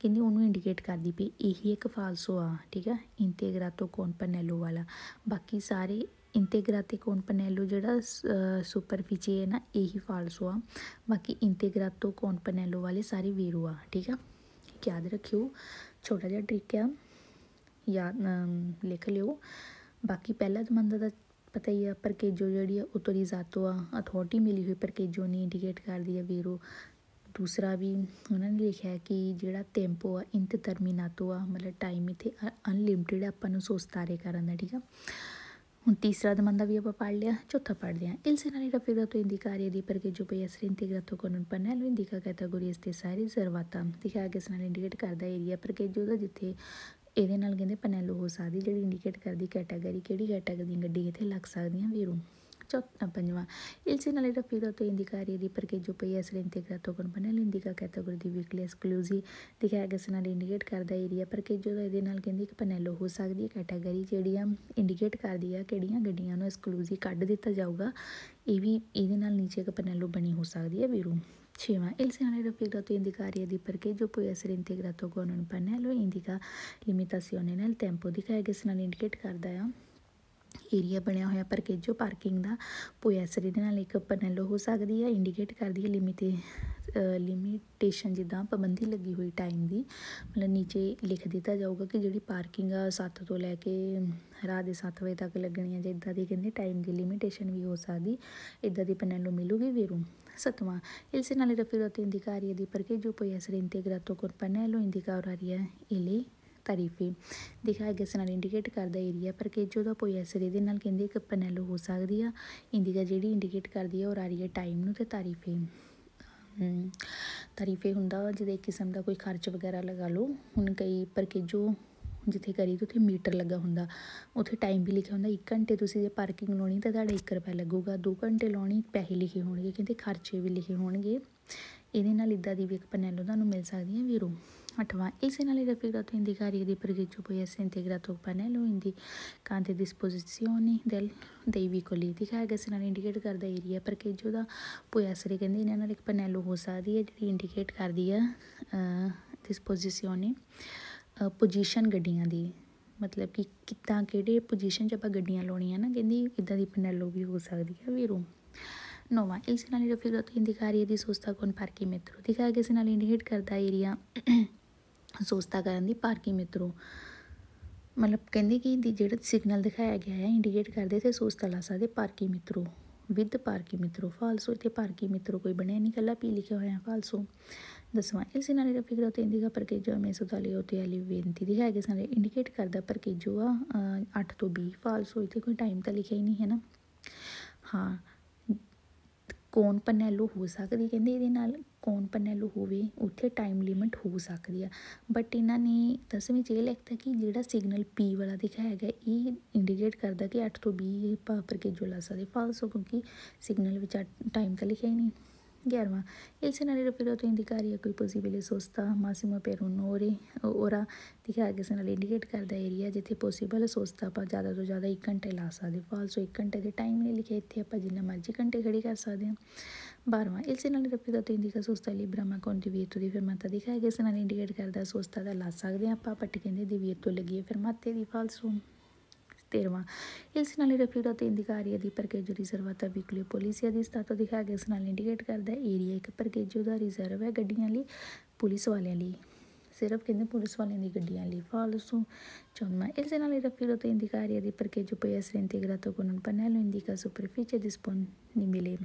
ਕਹਿੰਦੇ ਉਹਨੂੰ ਇੰਡੀਕੇਟ ਕਰਦੀ ਪਈ ਇਹੀ ਇੱਕ ਫਾਲਸੋ ਆ ਠੀਕ ਆ ਤੋਂ ਕੋਨ ਪੈਨੈਲੋ ਵਾਲਾ ਬਾਕੀ ਸਾਰੇ ਇੰਟੇਗਰਾਤੇ ਕੋਨ ਪੈਨੈਲੋ ਜਿਹੜਾ ਸੁਪਰਫੀਸ਼ੀ ਹੈ ਨਾ ਇਹੀ ਫਾਲਸੋ ਆ ਬਾਕੀ ਤੋਂ ਕੋਨ ਪੈਨੈਲੋ ਵਾਲੇ ਸਾਰੇ ਵੇਰੂ ਆ ਠੀਕ ਆ ਯਾਦ ਰੱਖਿਓ ਛੋਟਾ ਜਿਹਾ ਟ੍ਰਿਕ ਆ ਯਾਦ ਲਿਖ ਲਿਓ ਬਾਕੀ ਪਹਿਲਾ ਜ਼ਮਾਨਾ ਦਾ ਪਤਾ ਹੀ ਆ ਪਰਕੇਜੋ ਜਿਹੜੀ ਆ ਉਤਰੀ ਜ਼ਾਤੋ ਆ ਅਥਾਰਟੀ ਮਿਲੀ ਹੋਈ ਪਰਕੇਜੋ ਨੇ ਇੰਡੀਕੇਟ ਕਰਦੀ ਆ ਵੀਰੋ ਦੂਸਰਾ ਵੀ ਉਹਨਾਂ ਨੇ ਲਿਖਿਆ ਕਿ ਜਿਹੜਾ ਟੈਂਪੋ ਆ ਇੰਤ ਇੰਤਰਮੀਨਾਤੋ ਆ ਮਤਲਬ ਟਾਈਮ ਇਥੇ ਅਨਲਿਮਿਟਿਡ ਆਪਾਂ ਨੂੰ ਸੋਸਤਾਰੇ ਕਰਨ ਦਾ ਠੀਕ ਆ ਹੁਣ ਤੀਸਰਾ ਦਮੰਦਾ ਵੀ ਆਪਾਂ ਪੜ ਲਿਆ ਚੌਥਾ ਪੜਦੇ ਆ ਇਲ ਸਿਨਾਰੀ ਰਫੀਰਾ ਤੋਂ ਇੰਦਿਕਾ ਰਹੀ ਦੀ ਪਰਕੇ ਜੋ ਪੇਸਰ ਇੰਤੇਗਰਾ ਤੋਂ ਕੋਨਨ ਪਨੈਲ ਇੰਦਿਕਾ ਇਸ ਤੇ ਸਾਰੀ ਜ਼ਰਵਾਤਾ ਦਿਖਾ ਕੇ ਸਿਨਾਰੀ ਇੰਡੀਕੇਟ ਕਰਦਾ ਏਰੀਆ ਪਰਕੇ ਜੋ ਦਾ ਜਿੱਥੇ ਇਹਦੇ ਨਾਲ ਕਹਿੰਦੇ ਪਨੈਲੋ ਹੋ ਸਕਦੀ ਜਿਹੜੀ ਇੰਡੀਕੇਟ ਕਰਦੀ ਕੈਟਾਗਰੀ ਕਿਹੜੀ ਕੈਟਾਗਰੀ ਦੀ ਗੱਡੀ ਇੱਥੇ ਲੱਗ ਸਕਦੀਆਂ ਵੀਰੂ ਚੌਥਾ ਪੰਜਵਾਂ ਇਲਸੇ ਨਾਲ ਇਹਦਾ ਤੋਂ ਇੰਦਿਕਾਰੀ ਦੀ ਪਰਕੇ ਜੋ ਪਈ ਤੋਂ ਇੰਤਿਗਰਾਤੋ ਕੰਪਨਲ ਇੰਦਿਕਾ ਕੈਟਾਗਰੀ ਦੀ ਵੀਕਲੀ ਐਕਸਕਲੂਸਿਵ ਦਿਖਾਇਆ ਗਿਆ ਸਨ ਨਾਲ ਇੰਡੀਕੇਟ ਕਰਦਾ ਏਰੀਆ ਪਰ ਕਿ ਜੋ ਇਹਦੇ ਨਾਲ ਕਹਿੰਦੇ ਇੱਕ ਪਨੈਲੋ ਹੋ ਸਕਦੀ ਹੈ ਕੈਟਾਗਰੀ ਜਿਹੜੀ ਆ ਇੰਡੀਕੇਟ ਕਰਦੀ ਆ ਕਿਹੜੀਆਂ ਗੱਡੀਆਂ ਨੂੰ ਐਕਸਕਲੂਸਿਵ ਕੱਢ ਦਿੱਤਾ ਜਾਊਗਾ ਇਹ ਵੀ ਇਹਦੇ ਨਾਲ ਨੀਚੇ ਇੱਕ ਪਨੈਲੋ ਬਣੀ ਹੋ ਸਕਦੀ ਹੈ Veeru Cima, el señalero figurativo indicaría di perché yo puede ser integrato con un pannello indica limitazione nel tempo ਦਿਖਾਇਆ ਗਿਆ ਇਸ ਨਾਲ indicate ਕਰਦਾ ਆ ਏਰੀਆ ਬਣਿਆ ਹੋਇਆ ਪਰ ਕਿ ਜੋ ਪਾਰਕਿੰਗ ਦਾ ਪੋਇਸਰੀ ਦੇ ਨਾਲ ਇੱਕ ਪੈਨਲ ਹੋ ਸਕਦੀ ਹੈ ਇੰਡੀਕੇਟ ਕਰਦੀ ਹੈ ਲਿਮਿਟੇ ਲਿਮਿਟੇਸ਼ਨ ਜਿੱਦਾਂ ਪਾਬੰਦੀ ਲੱਗੀ ਹੋਈ ਟਾਈਮ ਦੀ ਮਤਲਬ ਨੀਚੇ ਲਿਖ ਦਿੱਤਾ ਜਾਊਗਾ ਕਿ ਜਿਹੜੀ ਪਾਰਕਿੰਗ ਆ 7 ਤੋਂ ਲੈ ਕੇ ਰਾਤ ਦੇ 7 ਵਜੇ ਤੱਕ ਲੱਗਣੀ ਹੈ ਜੇ ਇਦਾਂ ਦੀ ਕਹਿੰਦੇ ਟਾਈਮ ਦੀ ਲਿਮਿਟੇਸ਼ਨ ਵੀ ਹੋ ਸਕਦੀ ਇਦਾਂ ਦੀ ਪਨੈਲੋ ਮਿਲੂਗੀ ਵੀਰੂ ಸತ್ವ ಇಲ್ಲಿ ಸೀನಲ್ಲಿ ರಫೀರತ್ ಇಂದಿಕ ಅರಿಯದಿ ಪರ್ಕೆ ಜೂಪು ಹೆಸರು ಇಂತಿಗ್ರ ತೊಗೊಂಡ್ಪನ್ನ ಎಲ್ಲೋ ਹੋ ਰਹੀ ਹੈ ಇಲ್ಲಿ ਤਾਰੀਫੀ ਦਿਖਾਇਆ ਗਿਆ ਨਾਲ ਇੰਡੀਕੇਟ ਕਰਦਾ ਏਰੀਆ ਪਰ ਕੇਜੋ ਦਾ ਪੋਇਆ ਸਿਰੇ ਦੇ ਨਾਲ ਕਹਿੰਦੇ ਇੱਕ ਪੈਨੈਲੋ ਹੋ ਸਕਦੀ ਆ ਇੰਡੀਕਾ ਜਿਹੜੀ ਇੰਡੀਕੇਟ ਕਰਦੀ ਆ ਔਰ ਆ ਰਹੀ ਹੈ ਟਾਈਮ ਨੂੰ ਤੇ ਤਾਰੀਫੇ ਤਾਰੀਫੇ ਹੁੰਦਾ ਜਿਹਦੇ ਕਿਸਮ ਦਾ ਕੋਈ ਖਰਚ ਵਗੈਰਾ ਲਗਾ ਲਓ ਹੁਣ ਕਈ ਪਰ ਜੋ ਜਿੱਥੇ ਕਰੀ ਤੇ ਉੱਥੇ ਮੀਟਰ ਲੱਗਾ ਹੁੰਦਾ ਉੱਥੇ ਟਾਈਮ ਵੀ ਲਿਖਿਆ ਹੁੰਦਾ 1 ਘੰਟੇ ਤੁਸੀਂ ਜੇ ਪਾਰਕਿੰਗ ਲਾਉਣੀ ਤਾਂ ਤੁਹਾਡਾ 1 ਰੁਪਏ ਲੱਗੂਗਾ 2 ਘੰਟੇ ਲਾਉਣੀ ਪੈਸੇ ਲਿਖੇ ਹੋਣਗੇ ਕਹਿੰਦੇ ਖਰਚੇ ਵੀ ਲਿਖੇ ਹੋਣਗੇ ਇਹਦੇ ਨਾਲ ਇਦਾਂ ਦੀ ਵੀ ਇੱਕ ਪੈਨਲ ਤੁਹਾਨੂੰ ਮਿਲ ਸਕਦੀ ਹੈ ਵੀਰੋ ਅਠਵਾਂ ਇਸੇ ਨਾਲ refrigerato indicare che dei parcheggio può essere integrato un pannello ਦੇ ਦੇ ਵੀ ਕੋ ਲਈ ਦਿਖਾਇਆ ਗਿਆ ਨਾਲ ਇੰਡੀਕੇਟ ਕਰਦਾ ਏਰੀਆ parcheggio ਦਾ può essere ਕਹਿੰਦੇ ਇਹਨਾਂ ਨਾਲ ਇੱਕ ਪੈਨਲ ਹੋ ਸਕਦੀ ਹੈ ਜਿਹੜੀ ਇੰਡੀਕੇਟ ਕਰਦੀ ਆ ਡਿਸਪੋਜੀਸ਼ਨੀ ਪੋਜੀਸ਼ਨ ਗੱਡੀਆਂ ਦੀ ਮਤਲਬ ਕਿ ਕਿੱਦਾਂ ਕਿਹੜੇ ਪੋਜੀਸ਼ਨ 'ਚ ਆਪਾਂ ਗੱਡੀਆਂ ਲਾਉਣੀਆਂ ਨਾ ਕਹਿੰਦੀ ਇਦਾਂ ਦੀ ਪਨੈਲੋ ਵੀ ਹੋ ਸਕਦੀ ਹੈ ਵੀ ਰੂਮ ਨੋਵਾ ਇਸ ਨਾਲ ਰਫੀਗਤ ਇੰਦਿਕਾਰੀ ਦੀ ਸੋਸਤਾ ਕੋਨ ਪਾਰਕੀ ਮਿੱਤਰੋ ਦਿਖਾਇਆ ਗਿਆ ਇਸ ਨਾਲ ਇੰਡੀਕੇਟ ਕਰਦਾ ਏਰੀਆ ਸੋਸਤਾ ਕਰਨ ਦੀ ਪਾਰਕੀ ਮਿੱਤਰੋ ਮਤਲਬ ਕਹਿੰਦੇ ਕਿ ਦੀ ਜਿਹੜਾ ਸਿਗਨਲ ਦਿਖਾਇਆ ਗਿਆ ਹੈ ਇੰਡੀਕੇਟ ਕਰਦੇ ਤੇ ਸੋਸਤਾ ਲਾਸਾ ਦੇ ਪਾਰਕੀ ਮਿੱਤਰੋ ਵਿਦ ਪਾਰਕੀ ਮਿੱਤਰੋ ਫਾਲਸੋ ਤੇ ਪਾਰਕੀ ਮਿੱਤਰੋ ਕੋਈ ਬਣਿਆ ਨਹੀਂ ਕੱਲਾ ਪੀ ਲਿਖਿਆ ਹੋਇਆ ਫਾਲਸੋ દસમા એ સિનારીઓ ફિગર તો ਜੋ પરકેજો અમે સુતાલીઓ તે આલી ਬੇਨਤੀ દી ਹੈਗੇ ਸਾਰੇ ਇੰਡੀਕੇਟ ਕਰਦਾ ਜੋ ਆ 8 ਤੋਂ 20 ਫਾਲਸ ਹੋਈ ਤੇ ਕੋਈ ਟਾਈਮ ਤਾਂ ਲਿਖਿਆ ਹੀ ਨਹੀਂ ਹੈ ਨਾ ਹਾਂ ਕੌਣ ਪਨੈਲੋ ਹੋ ਸਕਦੀ ਕਹਿੰਦੇ ਇਹਦੇ ਨਾਲ ਕੌਣ ਪਨੈਲੋ ਹੋਵੇ ਉੱਥੇ ਟਾਈਮ ਲਿਮਟ ਹੋ ਸਕਦੀ ਆ ਬਟ ਇਹਨਾਂ ਨੇ ਦਸਵੀਂ ਜੇ ਲਿਖਤਾ ਕਿ ਜਿਹੜਾ ਸਿਗਨਲ ਪੀ ਵਾਲਾ ਦਿਖਾਇਆ ਹੈਗਾ ਇਹ ਇੰਡੀਕੇਟ ਕਰਦਾ ਕਿ 8 ਤੋਂ 20 ਪਾਪਰ ਕੇ ਜੋ ਲਾ ਸਕਦੇ ਫਾਲਸ ਹੋ ਕਿਉਂਕਿ ਸਿਗਨਲ ਵਿੱਚ ਟਾਈਮ ਤਾਂ ਲਿਖਿਆ ਹੀ ਨਹੀਂ 11. El escenario referente indicaría ਕੋਈ ਪੋਸੀਬਲ ਸੋਸਤਾ ਮਾਸਿਮਾ ਪੈਰੋਨੋਰੇ ਔਰਾ ਦਿਖਾ ਕੇ ਸਨਲ ਇੰਡੀਕੇਟ ਕਰਦਾ ਏਰੀਆ ਜਿੱਥੇ ਪੋਸੀਬਲ ਸੋਸਤਾ ਆਪਾਂ ਜ਼ਿਆਦਾ ਤੋਂ ਜ਼ਿਆਦਾ 1 ਘੰਟੇ ਲਾ ਸਕਦੇ ਫਾਲਸੋ 1 ਘੰਟੇ ਦੇ ਟਾਈਮ ਨੇ ਲਿਖਿਆ ਇੱਥੇ ਆਪਾਂ ਜਿੰਨਾ ਮਰਜ਼ੀ ਘੰਟੇ ਖੜੀ ਕਰ ਸਕਦੇ ਹਾਂ 12ਵਾਂ el escenario referente ਇੰਡੀਕਾ ਸੋਸਤਾ ਲਿਬਰਾਮਾ ਕੰਟੀਵੀਟੋ ਦੀ ਫਰਮਾਤਾ ਦਿਖਾ ਕੇ ਸਨਲ ਇੰਡੀਕੇਟ ਕਰਦਾ ਸੋਸਤਾ ਦਾ ਲਾ ਸਕਦੇ ਆਪਾਂ ਪਟ ਕਹਿੰਦੇ ਦੀ ਵੀਰ ਤੋਂ ਲੱਗੀ ਹੈ ਫਰਮਾਤੇ ਦੀ ਫਾਲਸੋ તેરમા એક સિગ્નલ રેફ્રિજરેટર અધિકારી ਦੀ પરકેજો ਰਿਜ਼ਰਵ ਤਾਂ ਵੀਕਲੀ ਪੁਲਿਸ ਦੀ ਸਥਾਤੋ ਦਿਖਾ ਕੇ ਇਸ ਨਾਲ ਇੰਡੀਕੇਟ ਕਰਦਾ ਏਰੀਆ ਇੱਕ ਪਰਕੇਜੋ ਦਾ ਰਿਜ਼ਰਵ ਹੈ ਗੱਡੀਆਂ ਲਈ ਪੁਲਿਸ ਵਾਲਿਆਂ ਲਈ ਸਿਰਫ ਕਹਿੰਦੇ ਪੁਲਿਸ ਵਾਲਿਆਂ ਦੀ ਗੱਡੀਆਂ ਲਈ ਫਾਲਸੂ ਚੌਥਾ ਇਸ ਨਾਲ ਰਫੀਰੋਤ ਇੰਦਿਕਾਰੀ ਦੀ ਪਰਕੇਜੋ ਪਯਸ ਰੇਂਤੇਗਰਾਤੋ ਕੋਨਨ ਪਨੈਲੋ ਇੰਦਿਕਾ ਸੁਪਰਫੀਚੇ ਦਿਸਪੋਨ ਨਹੀਂ ਮਿਲੇ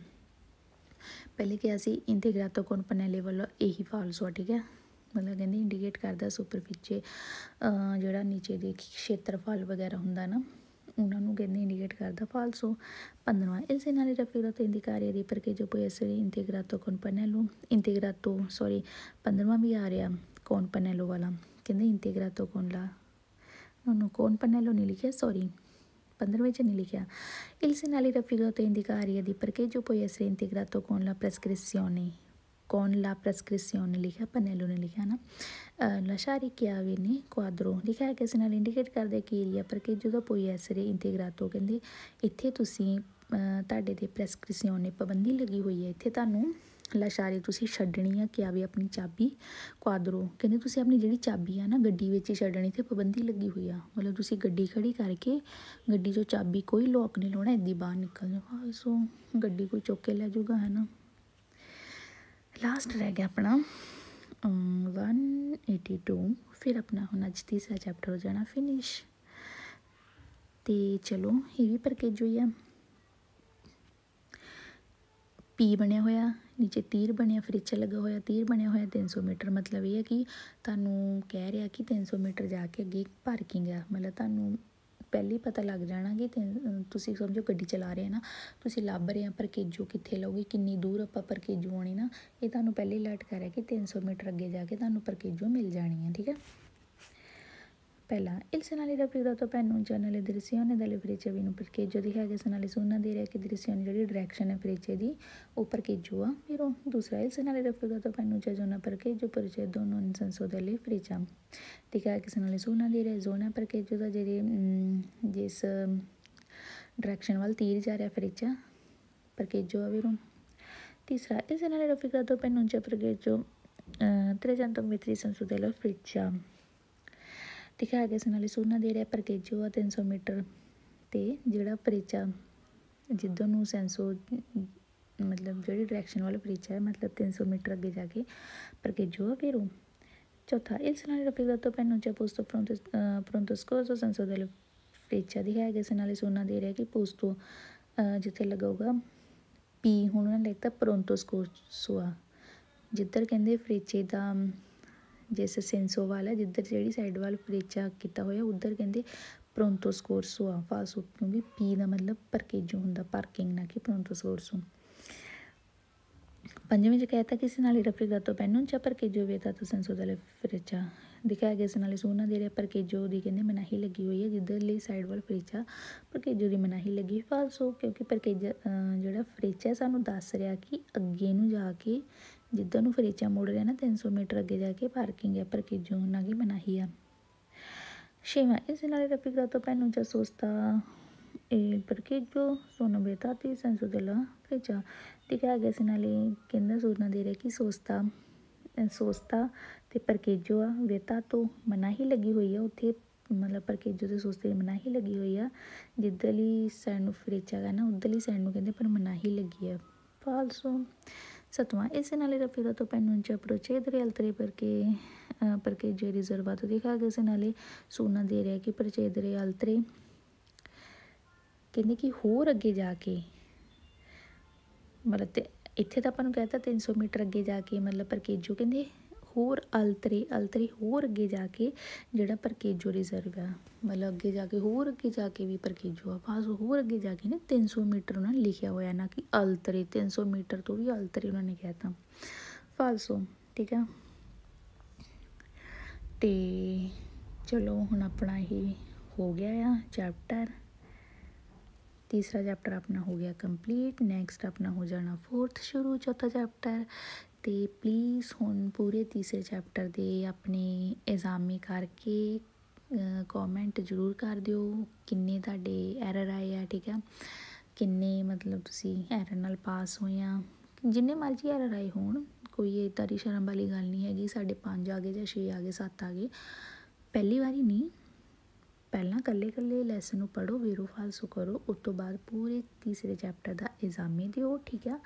ਪਹਿਲੇ ਕਿ ਕਿਹਾ ਸੀ ਇੰਤੇਗਰਾਤੋ ਕੋਨਪਨੇ ਲੈਵਲ ਇਹੀ ਫਾਲਸੂ ਠੀਕ ਹੈ ਮਤਲਬ ਕਹਿੰਦੇ ਇੰਡੀਕੇਟ ਕਰਦਾ ਸੁਪਰਫਿਸ਼ੇ ਜਿਹੜਾ ਨੀਚੇ ਦੇ ਖੇਤਰਫਲ ਵਗੈਰਾ ਹੁੰਦਾ ਨਾ ਉਹਨਾਂ ਨੂੰ ਕਹਿੰਦੇ ਇੰਡੀਕੇਟ ਕਰਦਾ ਫਾਲਸੋ 15ਵਾਂ ਇਸੇ ਨਾਲ ਰਫੀਰਤ ਇੰਦਿਕਾਰੀ ਦੀ ਪਰਕੇ ਜੋ ਕੋਈ ਅਸਰ ਇੰਟੀਗ੍ਰਾਟੋ ਕੋਨ ਪਨੇਲੋ ਇੰਟੀਗ੍ਰਾਟੋ ਸੌਰੀ 15ਵਾਂ ਵੀ ਆ ਰਿਹਾ ਕੋਨ ਪਨੇਲੋ ਵਾਲਾ ਕਹਿੰਦੇ ਇੰਟੀਗ੍ਰਾਟੋ ਕੋਨ ਲਾ ਉਹਨੂੰ ਕੋਨ ਪਨੇਲੋ ਨਹੀਂ ਲਿਖਿਆ ਸੌਰੀ 15ਵੇਂ ਚ ਨਹੀਂ ਲਿਖਿਆ ਇਲਸੇ ਨਾਲ ਰਫੀਰਤ ਇੰਦਿਕਾਰੀ ਦੀ ਪਰਕੇ ਜੋ ਕੋਈ ਅਸਰ ਇੰਟੀਗ੍ਰਾਟੋ ਕੋਨ ਲਾ ਪ੍ਰੈਸਕ੍ਰਿਪਸ਼ਨੇ con la prescripción ਲਿਖਿਆ ਪਨੈਲੋ ਨੇ ਲਿਖਿਆ ਨਾ ਲਸ਼ਾਰੀ ਕਿਆਵੇ ਨੇ ਕੁਆਦਰੋ ਲਿਖਿਆ ਕਿ ਨਾਲ ਇੰਡੀਕੇਟ ਕਰਦੇ ਕਿ ਏਰੀਆ ਪਰ ਕਿ ਜਦੋਂ ਕੋਈ ਐਸਰੇ ਇੰਟੀਗ੍ਰਾਟੋ ਕਹਿੰਦੇ ਇੱਥੇ ਤੁਸੀਂ ਤੁਹਾਡੇ ਦੇ ਪ੍ਰੈਸਕ੍ਰਿਪਸ਼ਨ ਨੇ ਪਾਬੰਦੀ ਲੱਗੀ ਹੋਈ ਹੈ ਇੱਥੇ ਤੁਹਾਨੂੰ ਲਸ਼ਾਰੀ ਤੁਸੀਂ ਛੱਡਣੀ ਆ ਕਿ ਆਵੇ ਆਪਣੀ ਚਾਬੀ ਕੁਆਦਰੋ ਕਹਿੰਦੇ ਤੁਸੀਂ ਆਪਣੀ ਜਿਹੜੀ ਚਾਬੀ ਆ ਨਾ ਗੱਡੀ ਵਿੱਚ ਛੱਡਣੀ ਤੇ ਪਾਬੰਦੀ ਲੱਗੀ ਹੋਈ ਆ ਮਤਲਬ ਤੁਸੀਂ ਗੱਡੀ ਖੜੀ ਕਰਕੇ ਗੱਡੀ ਜੋ ਚਾਬੀ ਕੋਈ ਲੋਕ ਨਹੀਂ ਲਾਉਣਾ ਇੱਦੀ ਬਾਹਰ ਨਿਕਲ ਜਾਓ ਸੋ ਗੱਡੀ ਕੋਈ ਚੁੱਕ ਕੇ ਲੈ ਜਾਊਗਾ ਹੈ ਨਾ ਲਾਸਟ ਰਹਿ ਗਿਆ ਆਪਣਾ 182 ਫਿਰ ਆਪਣਾ ਹੁਣ ਅੱਜ ਤੀਸਰਾ ਚੈਪਟਰ ਹੋ ਜਾਣਾ ਫਿਨਿਸ਼ ਤੇ ਚਲੋ ਇਹ ਵੀ ਪਰਕੇ ਜੋ ਹੈ ਪੀ ਬਣਿਆ ਹੋਇਆ ਨੀਚੇ ਤੀਰ ਬਣਿਆ ਫਿਰ ਇੱਚ ਲੱਗਾ ਹੋਇਆ ਤੀਰ ਬਣਿਆ ਹੋਇਆ 300 ਮੀਟਰ ਮਤਲਬ ਇਹ ਹੈ ਕਿ ਤੁਹਾਨੂੰ ਕਹਿ ਰਿਹਾ ਕਿ 300 ਮੀਟਰ ਜਾ ਕੇ ਅੱਗੇ ਪਾਰਕਿੰਗ ਹੈ ਮਤਲਬ ਤੁਹਾਨੂੰ ਪਹਿਲੀ ਪਤਾ ਲੱਗ ਜਾਣਾ ਕਿ ਤੁਸੀਂ ਸਮਝੋ ਗੱਡੀ ਚਲਾ ਰਹੇ ਨਾ ਤੁਸੀਂ ਲੱਭ ਰਹੇ ਆ ਪਰਕੇਜੂ ਕਿੱਥੇ ਲਓਗੇ ਕਿੰਨੀ ਦੂਰ ਆਪਾਂ ਪਰਕੇਜੂ ਆਣੀ ਨਾ ਇਹ ਤੁਹਾਨੂੰ ਪਹਿਲੇ ਅਲਰਟ ਕਰਿਆ ਕਿ 300 ਮੀਟਰ ਅੱਗੇ ਜਾ ਕੇ ਤੁਹਾਨੂੰ ਪਰਕੇਜੂ ਮਿਲ ਜਾਣੀ ਹੈ ਠੀਕ ਹੈ Pelá. El Senado παίρνουν και αναλυτηρησίων ενταλεφρίτσια βίνου περκέτζο τη χάγε αναλυσούνα τη ρέκη τρισιών ਜਿਹੜੀ direction ਹੈ ਫρίτσια ਦੀ ਉੱਪਰ κੇਜੂਆ ਫਿਰ ਦੂਸਰਾ el Senado refrigerator ਤੋਂ παίρνουν και ਜੋਨਾ περκέτਜੋ ਪਰਚੇ ਦੋਨੋਂ ਇਨਸੈਂਸੋ ਦੇ ਲਈ ਫਰੀਚਾ ਠੀਕ ਹੈ ਕਿਸੇ αναλυσούνα ਦੀ ਰੇ ਜ਼ੋਨਾ περκέτਜੋ ਦਾ ਜਿਹੜੀ ਜਿਸ ਡਾਇਰੈਕਸ਼ਨ ਵੱਲ ਤੀਰ ਜਾ ਰਿਹਾ ਫਰੀਚਾ ਪਰਕੇਜੋ ਆ ਵੀਰੋਂ ਤੀਸਰਾ el Senado refrigerator ਤੋਂ παίρνουν και ਪਰਕੇਜੋ ਤ੍ਰੇਜਨ ਤੋਂ ਮਿਤਰੀ ਸੰਸੂਦੇ ਲਈ ਫਰੀਚਾ ਦਿਖਾਇਆ ਗਿਆ ਸੀ ਨਾਲੇ ਸੋਨਾ ਦੇ ਰਿਹਾ ਪਰਗੇਜੋ ਆ 300 ਮੀਟਰ ਤੇ ਜਿਹੜਾ ਪਰੇਚਾ ਜਿੱਦੋਂ ਨੂੰ ਸੈਂਸੋ ਮਤਲਬ ਜਿਹੜੀ ਡਾਇਰੈਕਸ਼ਨ ਵਾਲਾ ਪਰੇਚਾ ਹੈ ਮਤਲਬ 300 ਮੀਟਰ ਅੱਗੇ ਜਾ ਕੇ ਪਰਗੇਜੋ ਆ ਪੇਰੂ ਚੌਥਾ ਇਸ ਨਾਲ ਰਫੀਕ ਦਾ ਤੋਂ ਪੈਨੋ ਚਾ ਪੋਸਟੋ ਪ੍ਰੋਂਟੋ ਤੋਂ ਸੈਂਸੋ ਦੇ ਲਈ ਪਰੇਚਾ ਦਿਖਾਇਆ ਗਿਆ ਸੀ ਨਾਲੇ ਸੋਨਾ ਦੇ ਰਿਹਾ ਕਿ ਪੋਸਟੋ ਜਿੱਥੇ ਲਗਾਊਗਾ ਪੀ ਹੁਣ ਉਹਨਾਂ ਨੇ ਲਿਖਤਾ ਸਕੋਸੋ ਆ ਜਿੱਦਰ ਕਹਿੰਦੇ ਫਰੇਚੇ ਦਾ ਜਿਸ ਸੈਂਸੋ ਵਾਲਾ ਜਿੱਧਰ ਜਿਹੜੀ ਸਾਈਡ ਵਾਲ ਪ੍ਰੇਚਾ ਕੀਤਾ ਹੋਇਆ ਉਧਰ ਕਹਿੰਦੇ ਪ੍ਰੋਂਟੋ ਸਕੋਰਸੋ ਆ ਫਾਸੋ ਕਿਉਂਕਿ ਪੀ ਦਾ ਮਤਲਬ ਪਰਕੇਜੂ ਹੁੰਦਾ ਪਾਰਕਿੰਗ ਨਾ ਕਿ ਪ੍ਰੋਂਟੋ ਸਕੋਰਸੋ ਪੰਜਵੇਂ ਚ ਕਹਤਾ ਕਿਸੇ ਨਾਲ ਰਫਿਕਾ ਤੋਂ ਪੈਨੋਂ ਚਾ ਪਰਕੇਜੋ ਵੇਤਾ ਤੋਂ ਸੈਂਸੋ ਦਾ ਫਰੇਚਾ ਦਿਖਾਇਆ ਗਿਆ ਇਸ ਨਾਲ ਇਸ ਉਹਨਾਂ ਦੇ ਪਰਕੇਜੋ ਦੀ ਕਹਿੰਦੇ ਮਨਾਹੀ ਲੱਗੀ ਹੋਈ ਹੈ ਜਿੱਧਰ ਲਈ ਸਾਈਡ ਵਾਲ ਫਰੇਚਾ ਪਰਕੇਜੋ ਦੀ ਮਨਾਹੀ ਲੱਗੀ ਫਾਸੋ ਕਿਉਂਕਿ ਪਰਕੇਜ ਜਿਹੜਾ ਫਰੇਚਾ ਸਾਨੂੰ ਦੱਸ ਰਿਹਾ ਕਿ ਅੱਗੇ ਨੂੰ ਜਾ ਕੇ ਜਿੱਦਾਂ ਨੂੰ ਫਰੀਚਾ ਮੋੜ ਰਿਹਾ ਨਾ 300 ਮੀਟਰ ਅੱਗੇ ਜਾ ਕੇ ਪਾਰਕਿੰਗ ਹੈ ਪਰ ਕਿ ਜੂਨ ਆ ਗਈ ਮਨਾਹੀ ਆ ਸ਼ੇਮਾ ਇਸ ਨਾਲ ਦਾ ਤੋਂ ਪੈਨੂੰ ਜਾ ਸੋਚਤਾ ਇਹ ਪ੍ਰਕਿਜੋ ਸੋਨੋ ਬੇਤਾ ਤੀ ਲਾ ਫਰੀਚਾ ਤੇ ਕਿਹਾ ਗਿਆ ਸੀ ਨਾਲੇ ਕਿੰਨਾ ਸੋਚਣਾ ਦੇ ਰਿਹਾ ਕਿ ਸੋਸਤਾ ਸੋਸਤਾ ਤੇ ਪ੍ਰਕਿਜੋ ਆ ਬੇਤਾ ਤੋਂ ਮਨਾਹੀ ਲੱਗੀ ਹੋਈ ਆ ਉੱਥੇ ਮਤਲਬ ਪ੍ਰਕਿਜੋ ਤੇ ਸੋਸਤੇ ਮਨਾਹੀ ਲੱਗੀ ਹੋਈ ਆ ਜਿੱਦਲੀ ਸਾਈਡ ਨੂੰ ਫਰੀਚਾ ਗਾ ਨਾ ਉਦਲੀ ਸਾਈਡ ਨੂੰ ਕਹਿੰਦੇ ਪਰ ਮਨਾਹੀ ਲੱਗੀ ਆ ਫਾਲਸੋ ਸਤਵਾਂ ਇਸੇ ਨਾਲੇ ਰਫੀਰੋ ਤੋਂ ਪੈਨੂੰ ਚ ਅਪਰੋਚੇ ਦੇ ਰਿਆਲ ਤਰੀ ਪਰਕੇ ਪਰਕੇ ਜੇ ਰਿਜ਼ਰਵਾ ਤੋਂ ਦਿਖਾ ਗਏ ਸੇ ਨਾਲੇ ਸੋਨਾ ਦੇ ਰਿਹਾ ਕਿ ਪਰਚੇ ਦੇ ਰਿਆਲ ਤਰੀ ਕਹਿੰਦੇ ਕਿ ਹੋਰ ਅੱਗੇ ਜਾ ਕੇ ਮਤਲਬ ਇੱਥੇ ਤਾਂ ਆਪਾਂ ਨੂੰ ਕਹਿਤਾ 300 ਮੀਟਰ ਅੱਗੇ ਜਾ ਕੇ ਮਤਲਬ ਪਰਕੇ ਜੋ ਕਹਿੰਦੇ ਹੋਰ ਅਲਤਰੀ ਅਲਤਰੀ ਹੋਰ ਅੱਗੇ ਜਾ ਕੇ ਜਿਹੜਾ ਪਰਕੇਜੋ ਰਿਜ਼ਰਵ ਆ ਮਤਲਬ ਅੱਗੇ ਜਾ ਕੇ ਹੋਰ ਅੱਗੇ ਜਾ ਕੇ ਵੀ ਪਰਕੇਜੋ ਆ ਬਸ ਹੋਰ ਅੱਗੇ ਜਾ ਕੇ ਨਾ 300 ਮੀਟਰ ਉਹਨਾਂ ਨੇ ਲਿਖਿਆ ਹੋਇਆ ਨਾ ਕਿ ਅਲਤਰੀ 300 ਮੀਟਰ ਤੋਂ ਵੀ ਅਲਤਰੀ ਉਹਨਾਂ ਨੇ ਕਹਿਤਾ ਫਾਲਸੋ ਠੀਕ ਆ ਤੇ ਚਲੋ ਹੁਣ ਆਪਣਾ ਇਹ ਹੋ ਗਿਆ ਆ ਚੈਪਟਰ ਤੀਸਰਾ ਚੈਪਟਰ ਆਪਣਾ ਹੋ ਗਿਆ ਕੰਪਲੀਟ ਨੈਕਸਟ ਆਪਣਾ ਹੋ ਜਾਣਾ ਫੋਰਥ ਸ਼ੁਰੂ ਚੌਥਾ ਚੈਪਟਰ ਤੇ ਪਲੀਜ਼ ਹੁਣ ਪੂਰੇ ਤੀਸਰੇ ਚੈਪਟਰ ਦੇ ਆਪਣੇ ਐਗਜ਼ਾਮੀ ਕਰਕੇ ਕਮੈਂਟ ਜ਼ਰੂਰ ਕਰ ਦਿਓ ਕਿੰਨੇ ਤੁਹਾਡੇ ਐਰਰ ਆਏ ਆ ਠੀਕ ਆ ਕਿੰਨੇ ਮਤਲਬ ਤੁਸੀਂ ਐਰਰ ਨਾਲ ਪਾਸ ਹੋਏ ਆ ਜਿੰਨੇ ਮਰਜ਼ੀ ਐਰਰ ਆਏ ਹੋਣ ਕੋਈ ਇਦਾਂ ਦੀ ਸ਼ਰਮ ਵਾਲੀ ਗੱਲ ਨਹੀਂ ਹੈਗੀ ਸਾਡੇ 5 ਆਗੇ ਜਾਂ 6 ਆਗੇ 7 ਆਗੇ ਪਹਿਲੀ ਵਾਰੀ ਨਹੀਂ ਪਹਿਲਾਂ ਕੱਲੇ ਕੱਲੇ ਲੈਸਨ ਨੂੰ ਪੜੋ ਵੇਰੋ ਫਾਲਸੂ ਕਰੋ ਉਸ ਤੋਂ ਬਾਅਦ ਪੂਰੇ ਤੀਸਰੇ ਚੈਪਟਰ ਦਾ ਐਗਜ਼ਾਮੇ ਦਿਓ ਠੀਕ ਆ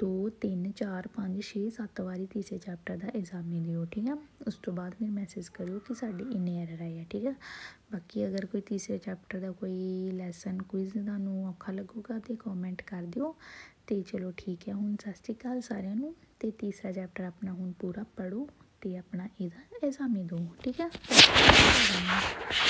2 3 4 5 6 7 ਵਾਰੀ ਤੀਸਰੇ ਚੈਪਟਰ ਦਾ ਐਗਜ਼ਾਮੇ ਦਿਓ ਠੀਕ ਆ ਉਸ ਤੋਂ ਬਾਅਦ ਮੈਨੂੰ ਮੈਸੇਜ ਕਰਿਓ ਕਿ ਸਾਡੇ ਇੰਨੇ ਐਰਰ ਆਏ ਆ ਠੀਕ ਆ ਬਾਕੀ ਅਗਰ ਕੋਈ ਤੀਸਰੇ ਚੈਪਟਰ ਦਾ ਕੋਈ ਲੈਸਨ ਕੁਇਜ਼ ਤੁਹਾਨੂੰ ਔਖਾ ਲੱਗੂਗਾ ਤੇ ਕਮੈਂਟ ਕਰ ਦਿਓ ਤੇ ਚਲੋ ਠੀਕ ਹੈ ਹੁਣ ਸਤਿ ਸ਼੍ਰੀ ਅਕਾਲ ਸਾਰਿਆਂ ਨੂੰ ਤੇ ਤੀਸਰਾ ਚੈਪਟਰ ਆਪਣਾ ਹੁਣ ਪੂਰਾ ਪੜੋ ਤੇ ਆਪਣਾ ਇਹਦਾ ਐਗਜ਼ਾਮੇ ਦਿਓ ਠੀਕ ਹੈ